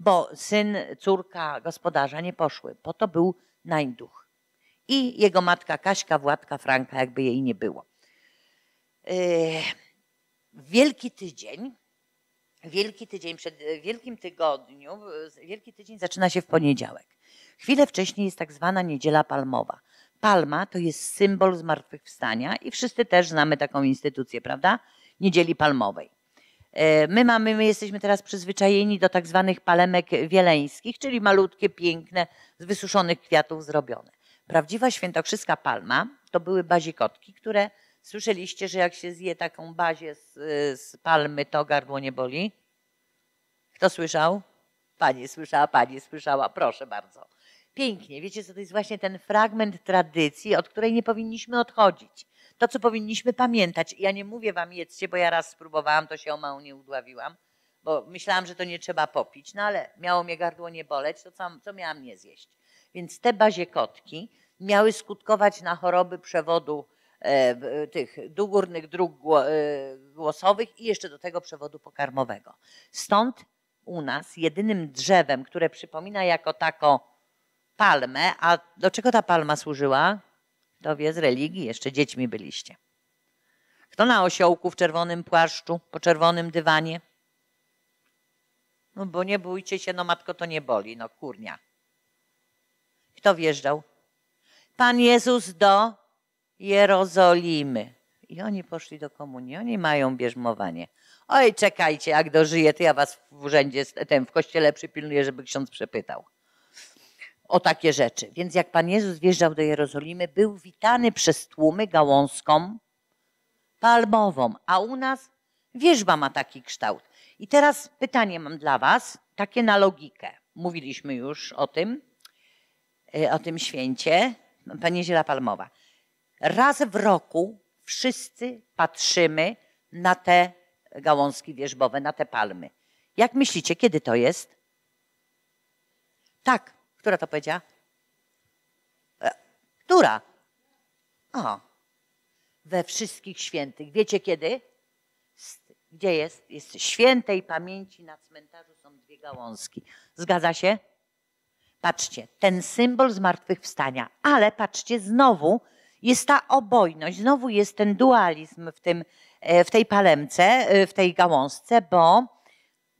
bo syn, córka gospodarza nie poszły, po to był nańduch. I jego matka Kaśka, Władka Franka, jakby jej nie było. Yy, wielki tydzień, wielki tydzień przed wielkim tygodniu, wielki tydzień zaczyna się w poniedziałek. Chwilę wcześniej jest tak zwana niedziela palmowa. Palma to jest symbol zmartwychwstania i wszyscy też znamy taką instytucję, prawda? Niedzieli palmowej. E, my mamy, my jesteśmy teraz przyzwyczajeni do tak zwanych palemek wieleńskich, czyli malutkie, piękne, z wysuszonych kwiatów zrobione. Prawdziwa świętokrzyska palma to były bazikotki, które słyszeliście, że jak się zje taką bazię z, z palmy, to gardło nie boli? Kto słyszał? Pani słyszała, pani słyszała, proszę bardzo. Pięknie, wiecie co, to jest właśnie ten fragment tradycji, od której nie powinniśmy odchodzić to, co powinniśmy pamiętać. Ja nie mówię wam jedzcie, bo ja raz spróbowałam, to się o mało nie udławiłam, bo myślałam, że to nie trzeba popić, no ale miało mnie gardło nie boleć, to co, co miałam nie zjeść. Więc te bazie kotki miały skutkować na choroby przewodu e, tych dogórnych dróg e, głosowych i jeszcze do tego przewodu pokarmowego. Stąd u nas jedynym drzewem, które przypomina jako tako palmę, a do czego ta palma służyła? Kto wie z religii, jeszcze dziećmi byliście. Kto na osiołku w czerwonym płaszczu, po czerwonym dywanie? No bo nie bójcie się, no matko to nie boli, no kurnia. Kto wjeżdżał? Pan Jezus do Jerozolimy. I oni poszli do komunii, oni mają bierzmowanie. Oj, czekajcie, jak dożyję, to ja was w urzędzie, ten w kościele przypilnuję, żeby ksiądz przepytał o takie rzeczy. Więc jak Pan Jezus wjeżdżał do Jerozolimy, był witany przez tłumy gałązką palmową, a u nas wierzba ma taki kształt. I teraz pytanie mam dla Was, takie na logikę. Mówiliśmy już o tym, e, o tym święcie, Panie Ziela Palmowa. Raz w roku wszyscy patrzymy na te gałązki wierzbowe, na te palmy. Jak myślicie, kiedy to jest? Tak, która to powiedziała? E, która? O, we wszystkich świętych. Wiecie kiedy? Gdzie jest? Jest świętej pamięci na cmentarzu są dwie gałązki. Zgadza się? Patrzcie, ten symbol zmartwychwstania, ale patrzcie, znowu jest ta obojność, znowu jest ten dualizm w, tym, e, w tej palemce, e, w tej gałązce, bo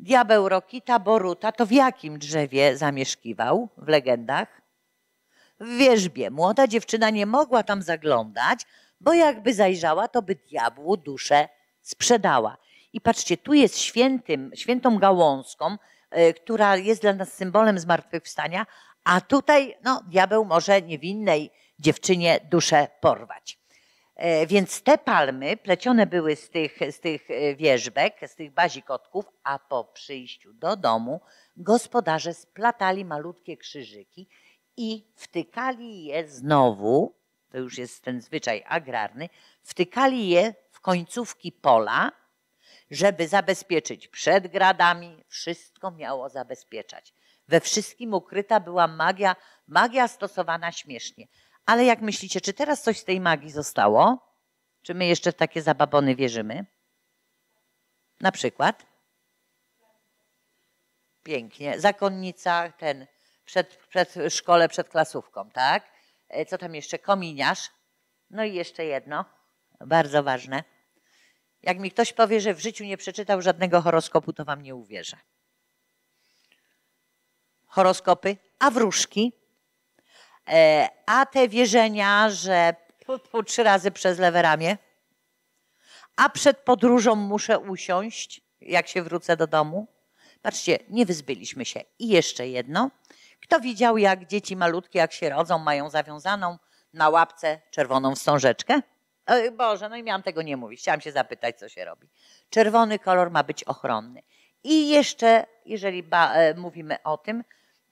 Diabeł Rokita Boruta to w jakim drzewie zamieszkiwał w legendach? W wierzbie. Młoda dziewczyna nie mogła tam zaglądać, bo jakby zajrzała, to by diabłu duszę sprzedała. I patrzcie, tu jest świętym, świętą gałązką, yy, która jest dla nas symbolem zmartwychwstania, a tutaj no, diabeł może niewinnej dziewczynie duszę porwać. E, więc te palmy plecione były z tych, z tych e, wieżbek, z tych bazikotków, a po przyjściu do domu gospodarze splatali malutkie krzyżyki i wtykali je znowu, to już jest ten zwyczaj agrarny, wtykali je w końcówki pola, żeby zabezpieczyć przed gradami, wszystko miało zabezpieczać. We wszystkim ukryta była magia, magia stosowana śmiesznie. Ale jak myślicie, czy teraz coś z tej magii zostało? Czy my jeszcze w takie zababony wierzymy? Na przykład? Pięknie. Zakonnica, ten przed, przed szkole, przed klasówką, tak? E, co tam jeszcze? Kominiarz. No i jeszcze jedno, bardzo ważne. Jak mi ktoś powie, że w życiu nie przeczytał żadnego horoskopu, to wam nie uwierzę. Horoskopy, a wróżki. E, a te wierzenia, że po, po trzy razy przez lewe ramię, a przed podróżą muszę usiąść, jak się wrócę do domu. Patrzcie, nie wyzbyliśmy się. I jeszcze jedno. Kto widział, jak dzieci malutkie, jak się rodzą, mają zawiązaną na łapce czerwoną wstążeczkę? Oj Boże, no i miałam tego nie mówić. Chciałam się zapytać, co się robi. Czerwony kolor ma być ochronny. I jeszcze, jeżeli ba, e, mówimy o tym,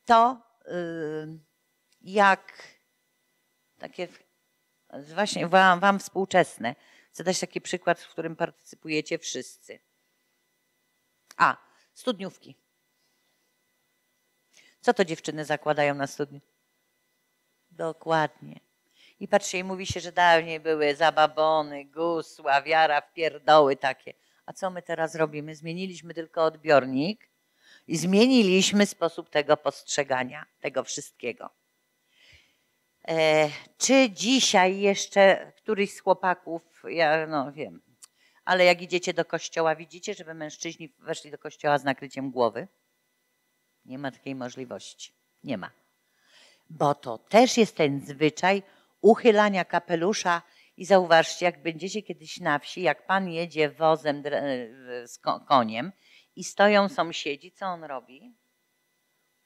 to. Yy, jak takie właśnie wam, wam współczesne. Chcę dać taki przykład, w którym partycypujecie wszyscy. A, studniówki. Co to dziewczyny zakładają na studniu? Dokładnie. I patrzcie, i mówi się, że dawniej były zababony, gusła, wiara w pierdoły takie. A co my teraz robimy? Zmieniliśmy tylko odbiornik i zmieniliśmy sposób tego postrzegania, tego wszystkiego. E, czy dzisiaj jeszcze któryś z chłopaków, ja no wiem, ale jak idziecie do kościoła, widzicie, żeby mężczyźni weszli do kościoła z nakryciem głowy? Nie ma takiej możliwości. Nie ma. Bo to też jest ten zwyczaj uchylania kapelusza i zauważcie, jak będziecie kiedyś na wsi, jak pan jedzie wozem z koniem i stoją sąsiedzi, co on robi?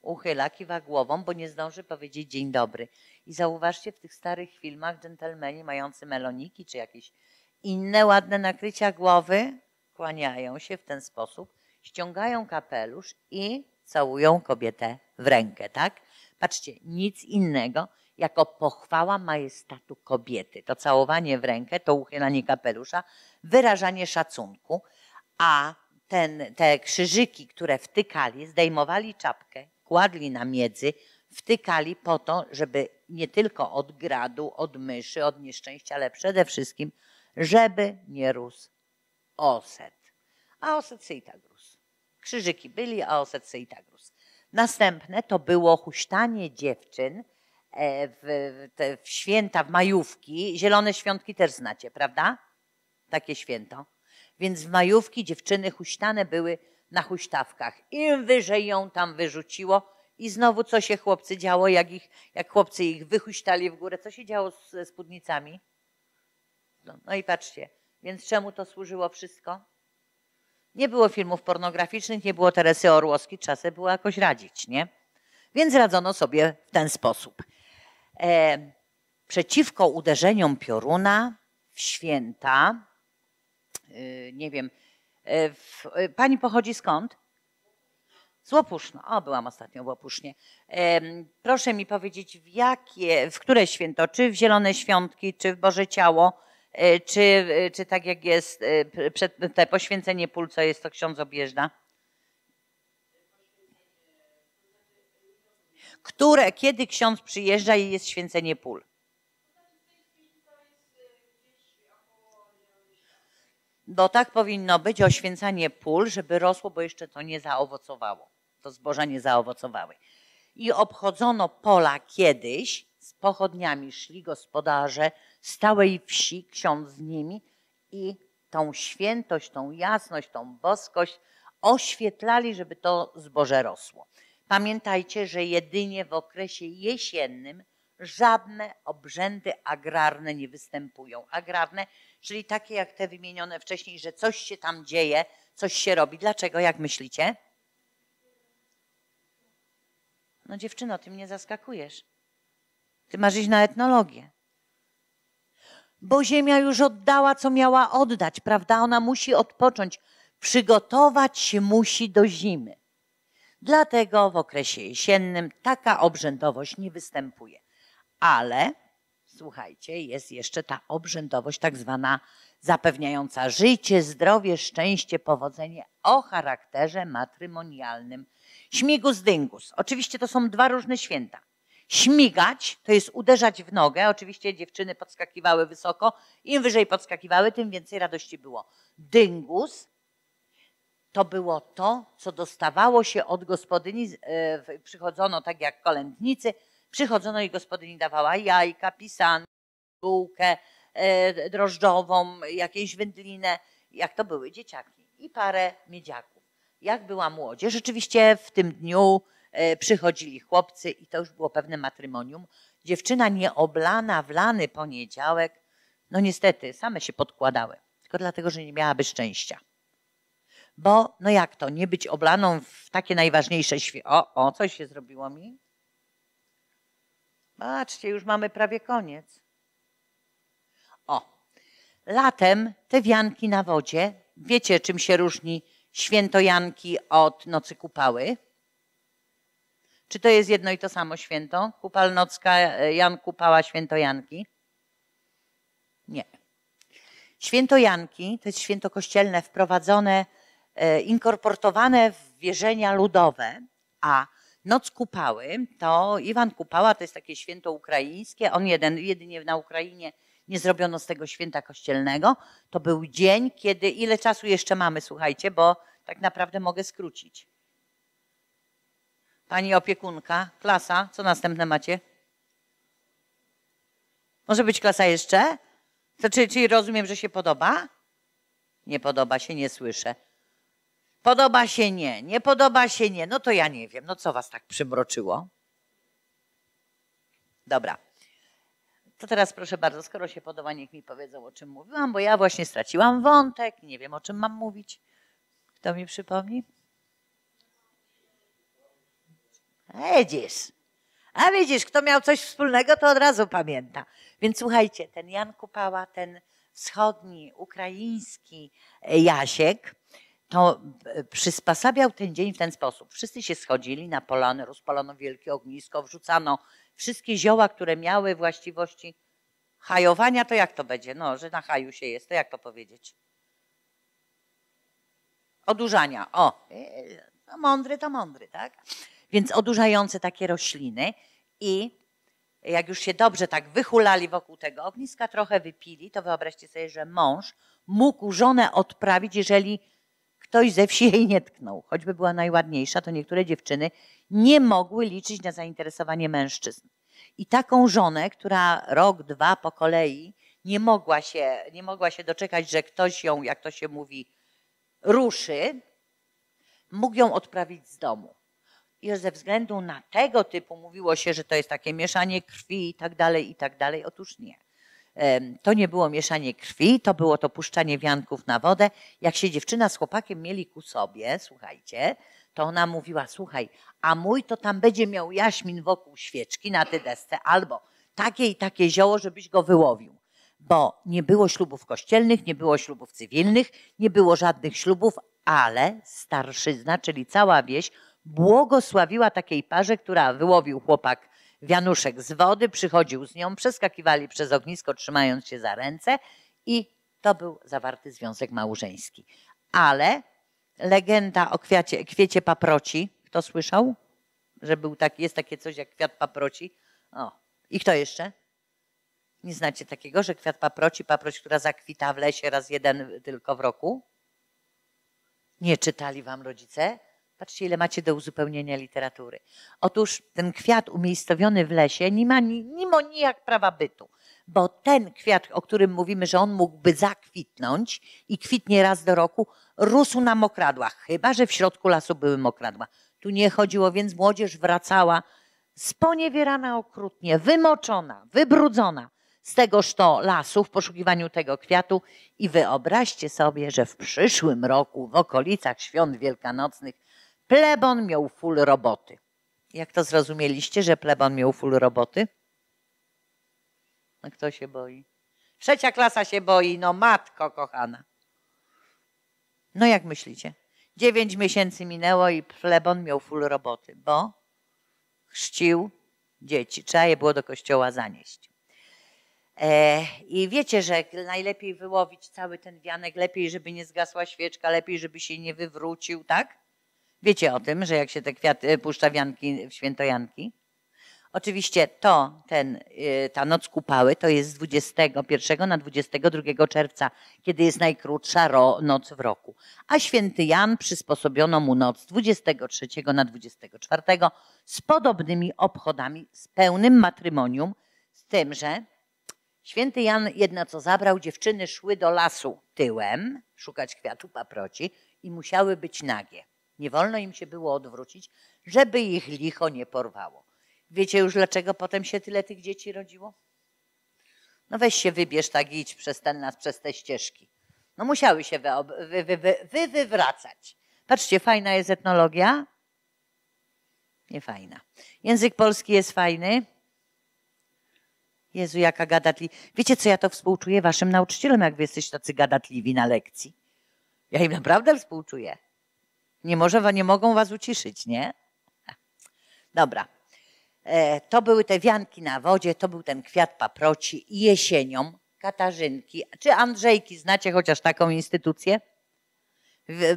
uchyla, kiwa głową, bo nie zdąży powiedzieć dzień dobry. I zauważcie w tych starych filmach dżentelmeni mający meloniki czy jakieś inne ładne nakrycia głowy kłaniają się w ten sposób, ściągają kapelusz i całują kobietę w rękę, tak? Patrzcie, nic innego jako pochwała majestatu kobiety. To całowanie w rękę, to uchylanie kapelusza, wyrażanie szacunku, a ten, te krzyżyki, które wtykali, zdejmowali czapkę kładli na miedzy, wtykali po to, żeby nie tylko od gradu, od myszy, od nieszczęścia, ale przede wszystkim, żeby nie rósł oset. A oset se i tak rósł. Krzyżyki byli, a oset se i tak rósł. Następne to było huśtanie dziewczyn e, w, te, w święta, w majówki. Zielone świątki też znacie, prawda? Takie święto. Więc w majówki dziewczyny huśtane były na huśtawkach. Im wyżej ją tam wyrzuciło, i znowu co się chłopcy działo, jak, ich, jak chłopcy ich wychuśtali w górę, co się działo ze spódnicami? No, no i patrzcie, więc czemu to służyło wszystko? Nie było filmów pornograficznych, nie było Teresy Orłowskiej, czasem było jakoś radzić, nie? Więc radzono sobie w ten sposób. E, przeciwko uderzeniom pioruna w święta, y, nie wiem, E, e, pani pochodzi skąd? Z Łopuszno. O, byłam ostatnio w Łopusznie. Proszę mi powiedzieć, w jakie, w które święto? Czy w Zielone Świątki, czy w Boże Ciało, e, czy, czy tak jak jest przed, te poświęcenie pól, co jest to ksiądz objeżdża? Które, kiedy ksiądz przyjeżdża i jest święcenie pól? No tak powinno być, oświęcanie pól, żeby rosło, bo jeszcze to nie zaowocowało. To zboża nie zaowocowały. I obchodzono pola kiedyś, z pochodniami szli gospodarze stałej wsi, ksiądz z nimi i tą świętość, tą jasność, tą boskość oświetlali, żeby to zboże rosło. Pamiętajcie, że jedynie w okresie jesiennym żadne obrzędy agrarne nie występują. Agrarne czyli takie jak te wymienione wcześniej, że coś się tam dzieje, coś się robi. Dlaczego, jak myślicie? No dziewczyno, ty mnie zaskakujesz. Ty masz iść na etnologię. Bo ziemia już oddała, co miała oddać, prawda? Ona musi odpocząć. Przygotować się musi do zimy. Dlatego w okresie jesiennym taka obrzędowość nie występuje. Ale słuchajcie, jest jeszcze ta obrzędowość, tak zwana zapewniająca życie, zdrowie, szczęście, powodzenie o charakterze matrymonialnym. Śmigus dyngus. Oczywiście to są dwa różne święta. Śmigać to jest uderzać w nogę. Oczywiście dziewczyny podskakiwały wysoko. Im wyżej podskakiwały, tym więcej radości było. Dyngus to było to, co dostawało się od gospodyni. E, przychodzono tak jak kolędnicy, Przychodzono i gospodyni dawała jajka, pisan, bułkę e, drożdżową, jakieś wędlinę, jak to były dzieciaki i parę miedziaków. Jak była młodzież, rzeczywiście w tym dniu e, przychodzili chłopcy i to już było pewne matrymonium. Dziewczyna nieoblana w lany poniedziałek, no niestety, same się podkładały, tylko dlatego, że nie miałaby szczęścia bo no jak to, nie być oblaną w takie najważniejsze święto. O, o, coś się zrobiło mi. Patrzcie, już mamy prawie koniec. O, latem te wianki na wodzie. Wiecie, czym się różni świętojanki od nocy kupały? Czy to jest jedno i to samo święto? Kupalnocka, e, Jan Kupała, świętojanki? Nie. Świętojanki to jest święto kościelne wprowadzone, e, inkorporowane w wierzenia ludowe, a Noc Kupały to Iwan Kupała to jest takie święto ukraińskie. On jeden, jedynie na Ukrainie nie zrobiono z tego święta kościelnego. To był dzień, kiedy. Ile czasu jeszcze mamy, słuchajcie, bo tak naprawdę mogę skrócić. Pani opiekunka, klasa, co następne macie? Może być klasa jeszcze? To, znaczy, czyli rozumiem, że się podoba? Nie podoba się, nie słyszę. Podoba się nie, nie podoba się nie. No to ja nie wiem, no co was tak przymroczyło? Dobra. To teraz proszę bardzo, skoro się podoba, niech mi powiedzą, o czym mówiłam, bo ja właśnie straciłam wątek, nie wiem, o czym mam mówić. Kto mi przypomni? Widzisz. A widzisz, kto miał coś wspólnego, to od razu pamięta. Więc słuchajcie, ten Jan Kupała, ten wschodni, ukraiński Jasiek, to e, przysposabiał ten dzień w ten sposób. Wszyscy się schodzili na polany, rozpalono wielkie ognisko, wrzucano wszystkie zioła, które miały właściwości hajowania, to jak to będzie? No, że na haju się jest, to jak to powiedzieć? Odurzania, o, e, mądry to mądry, tak? Więc odurzające takie rośliny i jak już się dobrze tak wychulali wokół tego ogniska, trochę wypili, to wyobraźcie sobie, że mąż mógł żonę odprawić, jeżeli ktoś ze wsi jej nie tknął. Choćby była najładniejsza, to niektóre dziewczyny nie mogły liczyć na zainteresowanie mężczyzn. I taką żonę, która rok, dwa po kolei nie mogła się, nie mogła się doczekać, że ktoś ją, jak to się mówi, ruszy, mógł ją odprawić z domu. I ze względu na tego typu mówiło się, że to jest takie mieszanie krwi i tak dalej, i tak dalej. Otóż nie to nie było mieszanie krwi, to było to puszczanie wianków na wodę. Jak się dziewczyna z chłopakiem mieli ku sobie, słuchajcie, to ona mówiła, słuchaj, a mój to tam będzie miał jaśmin wokół świeczki na tej desce albo takie i takie zioło, żebyś go wyłowił. Bo nie było ślubów kościelnych, nie było ślubów cywilnych, nie było żadnych ślubów, ale starszyzna, czyli cała wieś, błogosławiła takiej parze, która wyłowił chłopak wianuszek z wody, przychodził z nią, przeskakiwali przez ognisko, trzymając się za ręce i to był zawarty związek małżeński. Ale legenda o kwiacie, kwiecie paproci, kto słyszał, że był taki, jest takie coś jak kwiat paproci? O, i kto jeszcze? Nie znacie takiego, że kwiat paproci, paproć, która zakwita w lesie raz jeden tylko w roku? Nie czytali wam rodzice? Patrzcie, ile macie do uzupełnienia literatury. Otóż ten kwiat umiejscowiony w lesie nie ma ni, nimo nijak prawa bytu, bo ten kwiat, o którym mówimy, że on mógłby zakwitnąć i kwitnie raz do roku, rósł na mokradłach, chyba że w środku lasu były mokradła. Tu nie chodziło, więc młodzież wracała sponiewierana okrutnie, wymoczona, wybrudzona z tegoż to lasu w poszukiwaniu tego kwiatu i wyobraźcie sobie, że w przyszłym roku w okolicach świąt wielkanocnych Plebon miał full roboty. Jak to zrozumieliście, że plebon miał full roboty? No kto się boi? Trzecia klasa się boi, no matko kochana. No jak myślicie? Dziewięć miesięcy minęło i plebon miał full roboty, bo chrzcił dzieci. Trzeba je było do kościoła zanieść. E, I wiecie, że najlepiej wyłowić cały ten wianek, lepiej, żeby nie zgasła świeczka, lepiej, żeby się nie wywrócił, tak? Wiecie o tym, że jak się te kwiaty e, puszcza Janki, w świętojanki? Oczywiście to, ten, e, ta noc kupały to jest z 21 na 22 czerwca, kiedy jest najkrótsza ro, noc w roku. A święty Jan przysposobiono mu noc 23 na 24 z podobnymi obchodami, z pełnym matrymonium, z tym, że święty Jan jedna co zabrał, dziewczyny szły do lasu tyłem szukać kwiatu paproci i musiały być nagie. Nie wolno im się było odwrócić, żeby ich licho nie porwało. Wiecie już, dlaczego potem się tyle tych dzieci rodziło? No weź się wybierz tak, idź przez ten nas, przez te ścieżki. No musiały się wy, wy, wy, wywracać. Patrzcie, fajna jest etnologia? Nie fajna. Język polski jest fajny? Jezu, jaka gadatliwa. Wiecie co, ja to współczuję waszym nauczycielom, jak wy jesteście tacy gadatliwi na lekcji. Ja im naprawdę współczuję. Nie, może, nie mogą was uciszyć, nie? Dobra. E, to były te wianki na wodzie, to był ten kwiat paproci i jesienią Katarzynki. Czy Andrzejki, znacie chociaż taką instytucję?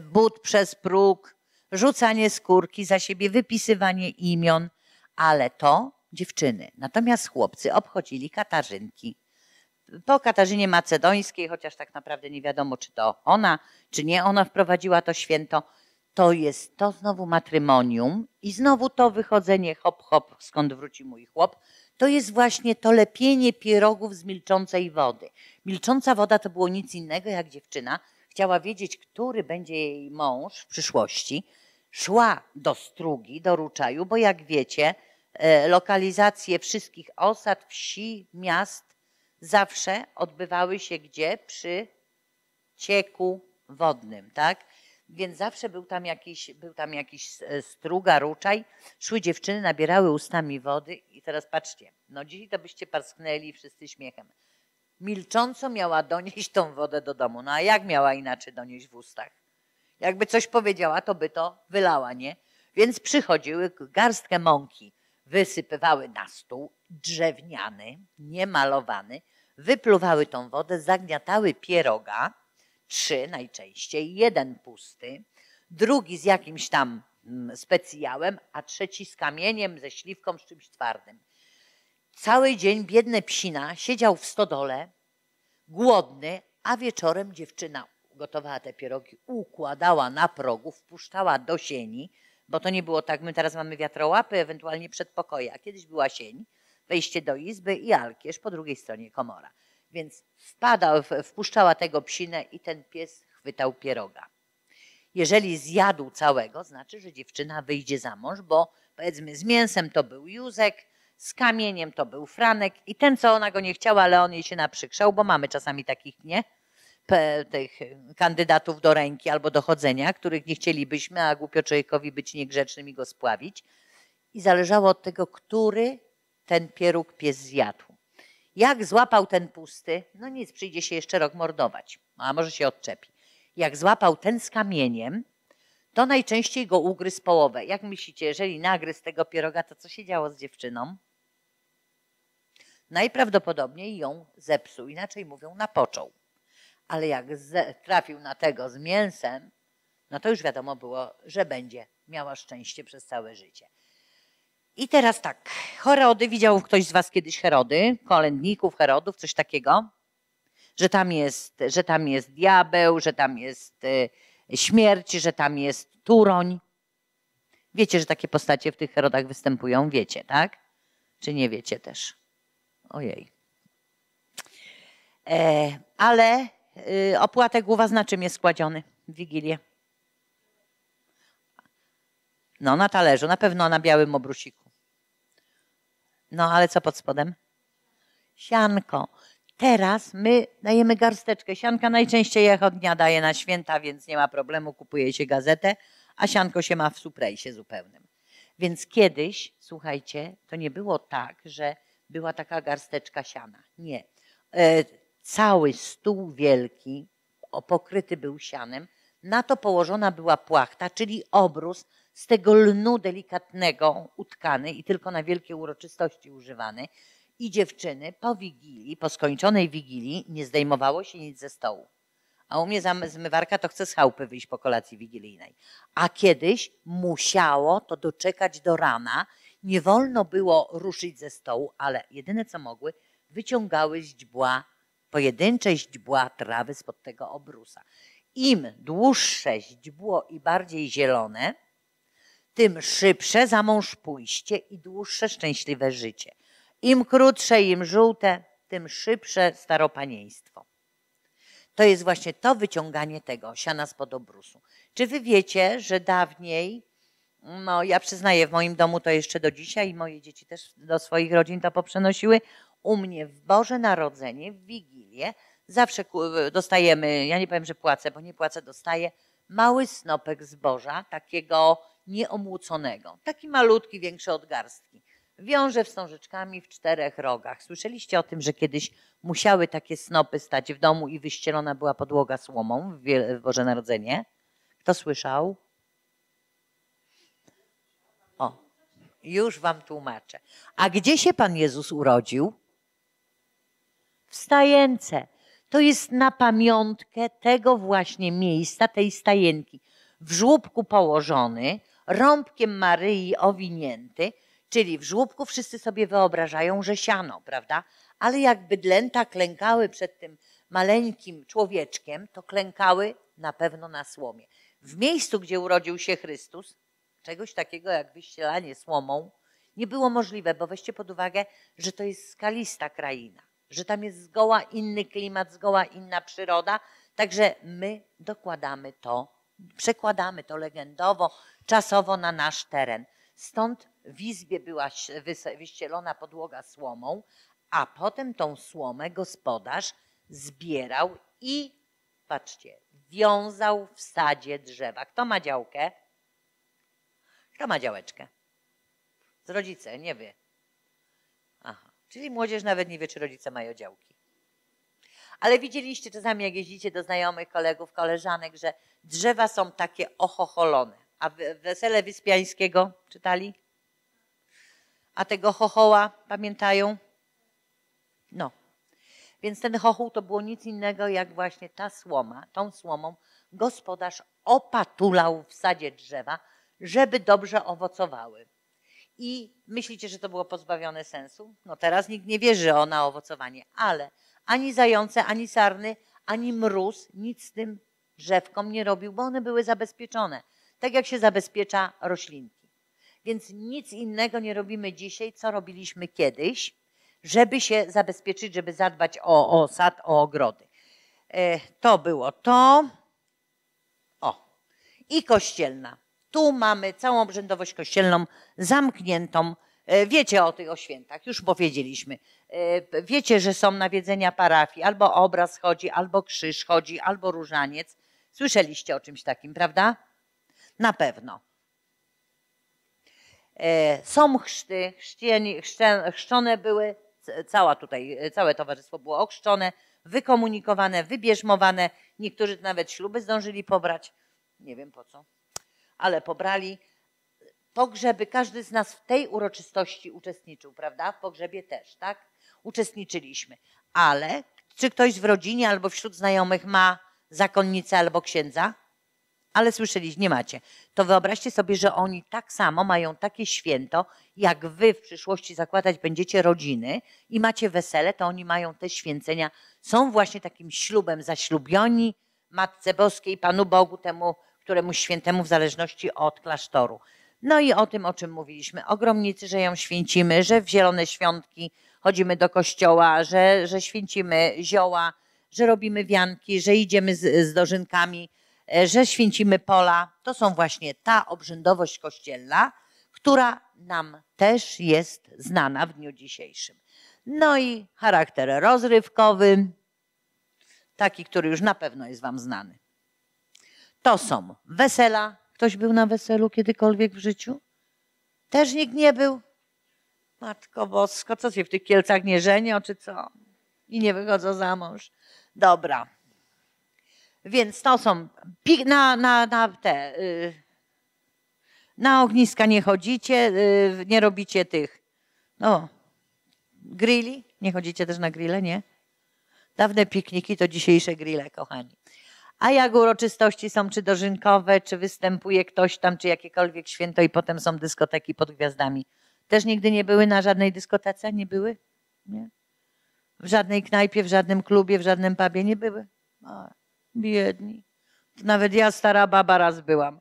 But przez próg, rzucanie skórki, za siebie wypisywanie imion, ale to dziewczyny. Natomiast chłopcy obchodzili Katarzynki. Po Katarzynie Macedońskiej, chociaż tak naprawdę nie wiadomo, czy to ona, czy nie ona wprowadziła to święto, to jest to znowu matrymonium i znowu to wychodzenie hop hop, skąd wróci mój chłop, to jest właśnie to lepienie pierogów z milczącej wody. Milcząca woda to było nic innego jak dziewczyna chciała wiedzieć, który będzie jej mąż w przyszłości. Szła do strugi, do ruczaju, bo jak wiecie, e, lokalizacje wszystkich osad, wsi, miast zawsze odbywały się gdzie? Przy cieku wodnym, tak? więc zawsze był tam jakiś, był tam jakiś e, struga, ruczaj. Szły dziewczyny, nabierały ustami wody i teraz patrzcie, no dzisiaj to byście parsknęli wszyscy śmiechem. Milcząco miała donieść tą wodę do domu. No a jak miała inaczej donieść w ustach? Jakby coś powiedziała, to by to wylała, nie? Więc przychodziły garstkę mąki, wysypywały na stół, drewniany, niemalowany, wypluwały tą wodę, zagniatały pieroga, trzy najczęściej, jeden pusty, drugi z jakimś tam mm, specjałem, a trzeci z kamieniem, ze śliwką, z czymś twardym. Cały dzień biedny psina siedział w stodole, głodny, a wieczorem dziewczyna gotowała te pierogi, układała na progu, wpuszczała do sieni, bo to nie było tak, my teraz mamy wiatrołapy, ewentualnie przedpokoje, a kiedyś była sień, wejście do izby i alkierz po drugiej stronie komora. Więc wpadał, wpuszczała tego psinę i ten pies chwytał pieroga. Jeżeli zjadł całego, znaczy, że dziewczyna wyjdzie za mąż, bo powiedzmy z mięsem to był Józek, z kamieniem to był Franek i ten, co ona go nie chciała, ale on jej się naprzykrzał, bo mamy czasami takich, nie? P tych kandydatów do ręki albo do chodzenia, których nie chcielibyśmy, a głupio człowiekowi być niegrzecznym i go spławić. I zależało od tego, który ten pieróg pies zjadł. Jak złapał ten pusty, no nic, przyjdzie się jeszcze rok mordować, a może się odczepi. Jak złapał ten z kamieniem, to najczęściej go ugryzł połowę. Jak myślicie, jeżeli nagryzł tego pieroga, to co się działo z dziewczyną? Najprawdopodobniej ją zepsuł, inaczej mówią, napoczął. Ale jak trafił na tego z mięsem, no to już wiadomo było, że będzie miała szczęście przez całe życie. I teraz tak, Herody, widział ktoś z was kiedyś Herody, kolędników, Herodów, coś takiego? Że tam jest, że tam jest diabeł, że tam jest y, śmierć, że tam jest turoń. Wiecie, że takie postacie w tych Herodach występują? Wiecie, tak? Czy nie wiecie też? Ojej. E, ale y, opłatek u was na czym jest składziony w Wigilię? No, na talerzu, na pewno na białym obrusiku. No, ale co pod spodem? Sianko. Teraz my dajemy garsteczkę. Sianka najczęściej dnia daje na święta, więc nie ma problemu, kupuje się gazetę, a sianko się ma w suprejsie zupełnym. Więc kiedyś, słuchajcie, to nie było tak, że była taka garsteczka siana. Nie. E, cały stół wielki pokryty był sianem na to położona była płachta, czyli obrus z tego lnu delikatnego utkany i tylko na wielkie uroczystości używany. I dziewczyny po wigilii, po skończonej wigilii nie zdejmowało się nic ze stołu. A u mnie zmywarka to chce z chałupy wyjść po kolacji wigilijnej. A kiedyś musiało to doczekać do rana. Nie wolno było ruszyć ze stołu, ale jedyne co mogły, wyciągały źdźbła, pojedyncze źdźbła trawy spod tego obrusa im dłuższe źdźbło i bardziej zielone, tym szybsze za mąż pójście i dłuższe szczęśliwe życie. Im krótsze, im żółte, tym szybsze staropanieństwo. To jest właśnie to wyciąganie tego siana spod obrusu. Czy wy wiecie, że dawniej, no ja przyznaję, w moim domu to jeszcze do dzisiaj, moje dzieci też do swoich rodzin to poprzenosiły, u mnie w Boże Narodzenie, w Wigilię, Zawsze dostajemy, ja nie powiem, że płacę, bo nie płacę, dostaję mały snopek zboża, takiego nieomłóconego, taki malutki, większy od garstki. Wiąże wstążeczkami w czterech rogach. Słyszeliście o tym, że kiedyś musiały takie snopy stać w domu i wyścielona była podłoga słomą w Boże Narodzenie? Kto słyszał? O, już wam tłumaczę. A gdzie się Pan Jezus urodził? W stajence to jest na pamiątkę tego właśnie miejsca, tej stajenki. W żłóbku położony, rąbkiem Maryi owinięty, czyli w żłóbku wszyscy sobie wyobrażają, że siano, prawda? Ale jak bydlęta klękały przed tym maleńkim człowieczkiem, to klękały na pewno na słomie. W miejscu, gdzie urodził się Chrystus, czegoś takiego jak wyścielanie słomą nie było możliwe, bo weźcie pod uwagę, że to jest skalista kraina że tam jest zgoła inny klimat, zgoła inna przyroda. Także my dokładamy to, przekładamy to legendowo, czasowo na nasz teren. Stąd w izbie była wyścielona podłoga słomą, a potem tą słomę gospodarz zbierał i patrzcie, wiązał w sadzie drzewa. Kto ma działkę? Kto ma działeczkę? Z rodzice, nie wie. Czyli młodzież nawet nie wie, czy rodzice mają działki. Ale widzieliście czasami, jak jeździcie do znajomych, kolegów, koleżanek, że drzewa są takie ochocholone. A wesele Wyspiańskiego czytali? A tego chochoła pamiętają? No. Więc ten chochół to było nic innego, jak właśnie ta słoma. Tą słomą gospodarz opatulał w sadzie drzewa, żeby dobrze owocowały i myślicie, że to było pozbawione sensu? No teraz nikt nie wierzy o na owocowanie, ale ani zające, ani sarny, ani mróz nic z tym drzewkom nie robił, bo one były zabezpieczone, tak jak się zabezpiecza roślinki. Więc nic innego nie robimy dzisiaj, co robiliśmy kiedyś, żeby się zabezpieczyć, żeby zadbać o, o sad, o ogrody. E, to było to. O, i kościelna. Tu mamy całą obrzędowość kościelną zamkniętą. E, wiecie o tych oświętach, już powiedzieliśmy. E, wiecie, że są nawiedzenia parafii, albo obraz chodzi, albo krzyż chodzi, albo różaniec. Słyszeliście o czymś takim, prawda? Na pewno. E, są chrzty, chrzczone, chrzczone były, cała tutaj, całe towarzystwo było ochrzczone, wykomunikowane, wybierzmowane. Niektórzy nawet śluby zdążyli pobrać. Nie wiem po co ale pobrali pogrzeby. Każdy z nas w tej uroczystości uczestniczył, prawda? W pogrzebie też, tak? Uczestniczyliśmy. Ale czy ktoś w rodzinie albo wśród znajomych ma zakonnicę albo księdza? Ale słyszeliście, nie macie. To wyobraźcie sobie, że oni tak samo mają takie święto, jak wy w przyszłości zakładać będziecie rodziny i macie wesele, to oni mają te święcenia. Są właśnie takim ślubem zaślubioni Matce Boskiej, Panu Bogu, temu któremuś świętemu w zależności od klasztoru. No i o tym, o czym mówiliśmy. Ogromnicy, że ją święcimy, że w zielone świątki chodzimy do kościoła, że, że święcimy zioła, że robimy wianki, że idziemy z, z dożynkami, e, że święcimy pola. To są właśnie ta obrzędowość kościelna, która nam też jest znana w dniu dzisiejszym. No i charakter rozrywkowy, taki, który już na pewno jest Wam znany to są wesela. Ktoś był na weselu kiedykolwiek w życiu? Też nikt nie był. Matko Bosko, co się w tych Kielcach nie żenią, czy co? I nie wychodzą za mąż. Dobra. Więc to są na, na, na te. Y, na ogniska nie chodzicie, y, nie robicie tych. No, grilli? Nie chodzicie też na grille, nie? Dawne pikniki to dzisiejsze grille, kochani a jak uroczystości są czy dożynkowe, czy występuje ktoś tam, czy jakiekolwiek święto i potem są dyskoteki pod gwiazdami. Też nigdy nie były na żadnej dyskotece? Nie były? Nie? W żadnej knajpie, w żadnym klubie, w żadnym pubie nie były? A, biedni. Nawet ja, stara baba, raz byłam.